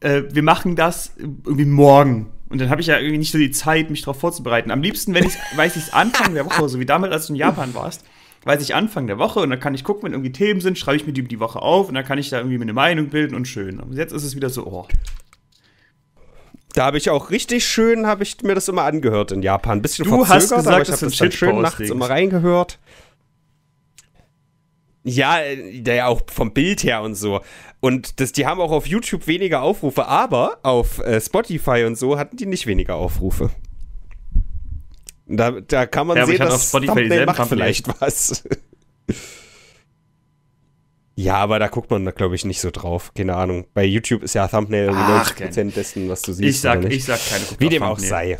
äh, wir machen das irgendwie morgen. Und dann habe ich ja irgendwie nicht so die Zeit, mich darauf vorzubereiten. Am liebsten, wenn ich (laughs) weiß ich es Anfang der Woche, so wie damals, als du in Japan warst, weiß ich Anfang der Woche und dann kann ich gucken, wenn irgendwie Themen sind, schreibe ich mir die, die Woche auf und dann kann ich da irgendwie meine Meinung bilden und schön. Und jetzt ist es wieder so, oh. Da habe ich auch richtig schön, habe ich mir das immer angehört in Japan. Ein bisschen du verzögert, hast gesagt, aber ich habe das schön nachts immer reingehört. Ja, ja, auch vom Bild her und so. Und das, die haben auch auf YouTube weniger Aufrufe, aber auf äh, Spotify und so hatten die nicht weniger Aufrufe. Da, da kann man ja, sehen, dass Thumbnail macht vielleicht was. (laughs) ja, aber da guckt man da, glaube ich, nicht so drauf. Keine Ahnung. Bei YouTube ist ja Thumbnail Ach, 90% Prozent dessen, was du siehst. Ich sag, ich sag keine Guck Wie dem Thumbnail. auch sei.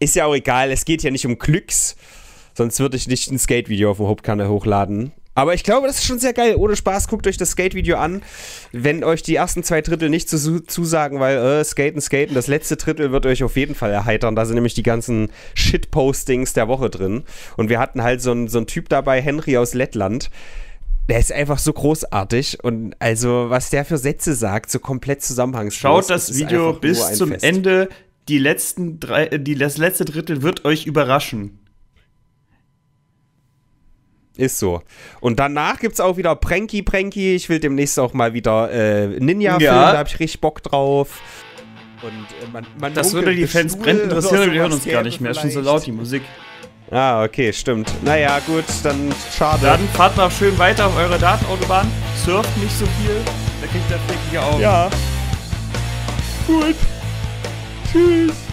Ist ja auch egal. Es geht ja nicht um Glücks. Sonst würde ich nicht ein Skate-Video auf dem Hauptkanal hochladen. Aber ich glaube, das ist schon sehr geil. Ohne Spaß, guckt euch das Skate-Video an. Wenn euch die ersten zwei Drittel nicht zu, zusagen, weil äh, Skaten, Skaten, das letzte Drittel wird euch auf jeden Fall erheitern. Da sind nämlich die ganzen Shit-Postings der Woche drin. Und wir hatten halt so einen so Typ dabei, Henry aus Lettland. Der ist einfach so großartig und also, was der für Sätze sagt, so komplett zusammenhangslos. Schaut das Video bis zum Fest. Ende. Die letzten drei, die, das letzte Drittel wird euch überraschen. Ist so. Und danach gibt es auch wieder Pranky Pranky. Ich will demnächst auch mal wieder äh, Ninja ja. da habe ich richtig Bock drauf. Und äh, man, man Das würde die Fans Stuhl brennend interessieren, aber hören uns gar nicht mehr. Ist schon so laut, die Musik. Ah, okay, stimmt. Naja, gut, dann schade. Dann fahrt noch schön weiter auf eure Datenautobahn. Surft nicht so viel. Da kriegt ihr flickige Augen. Ja. Gut. Tschüss.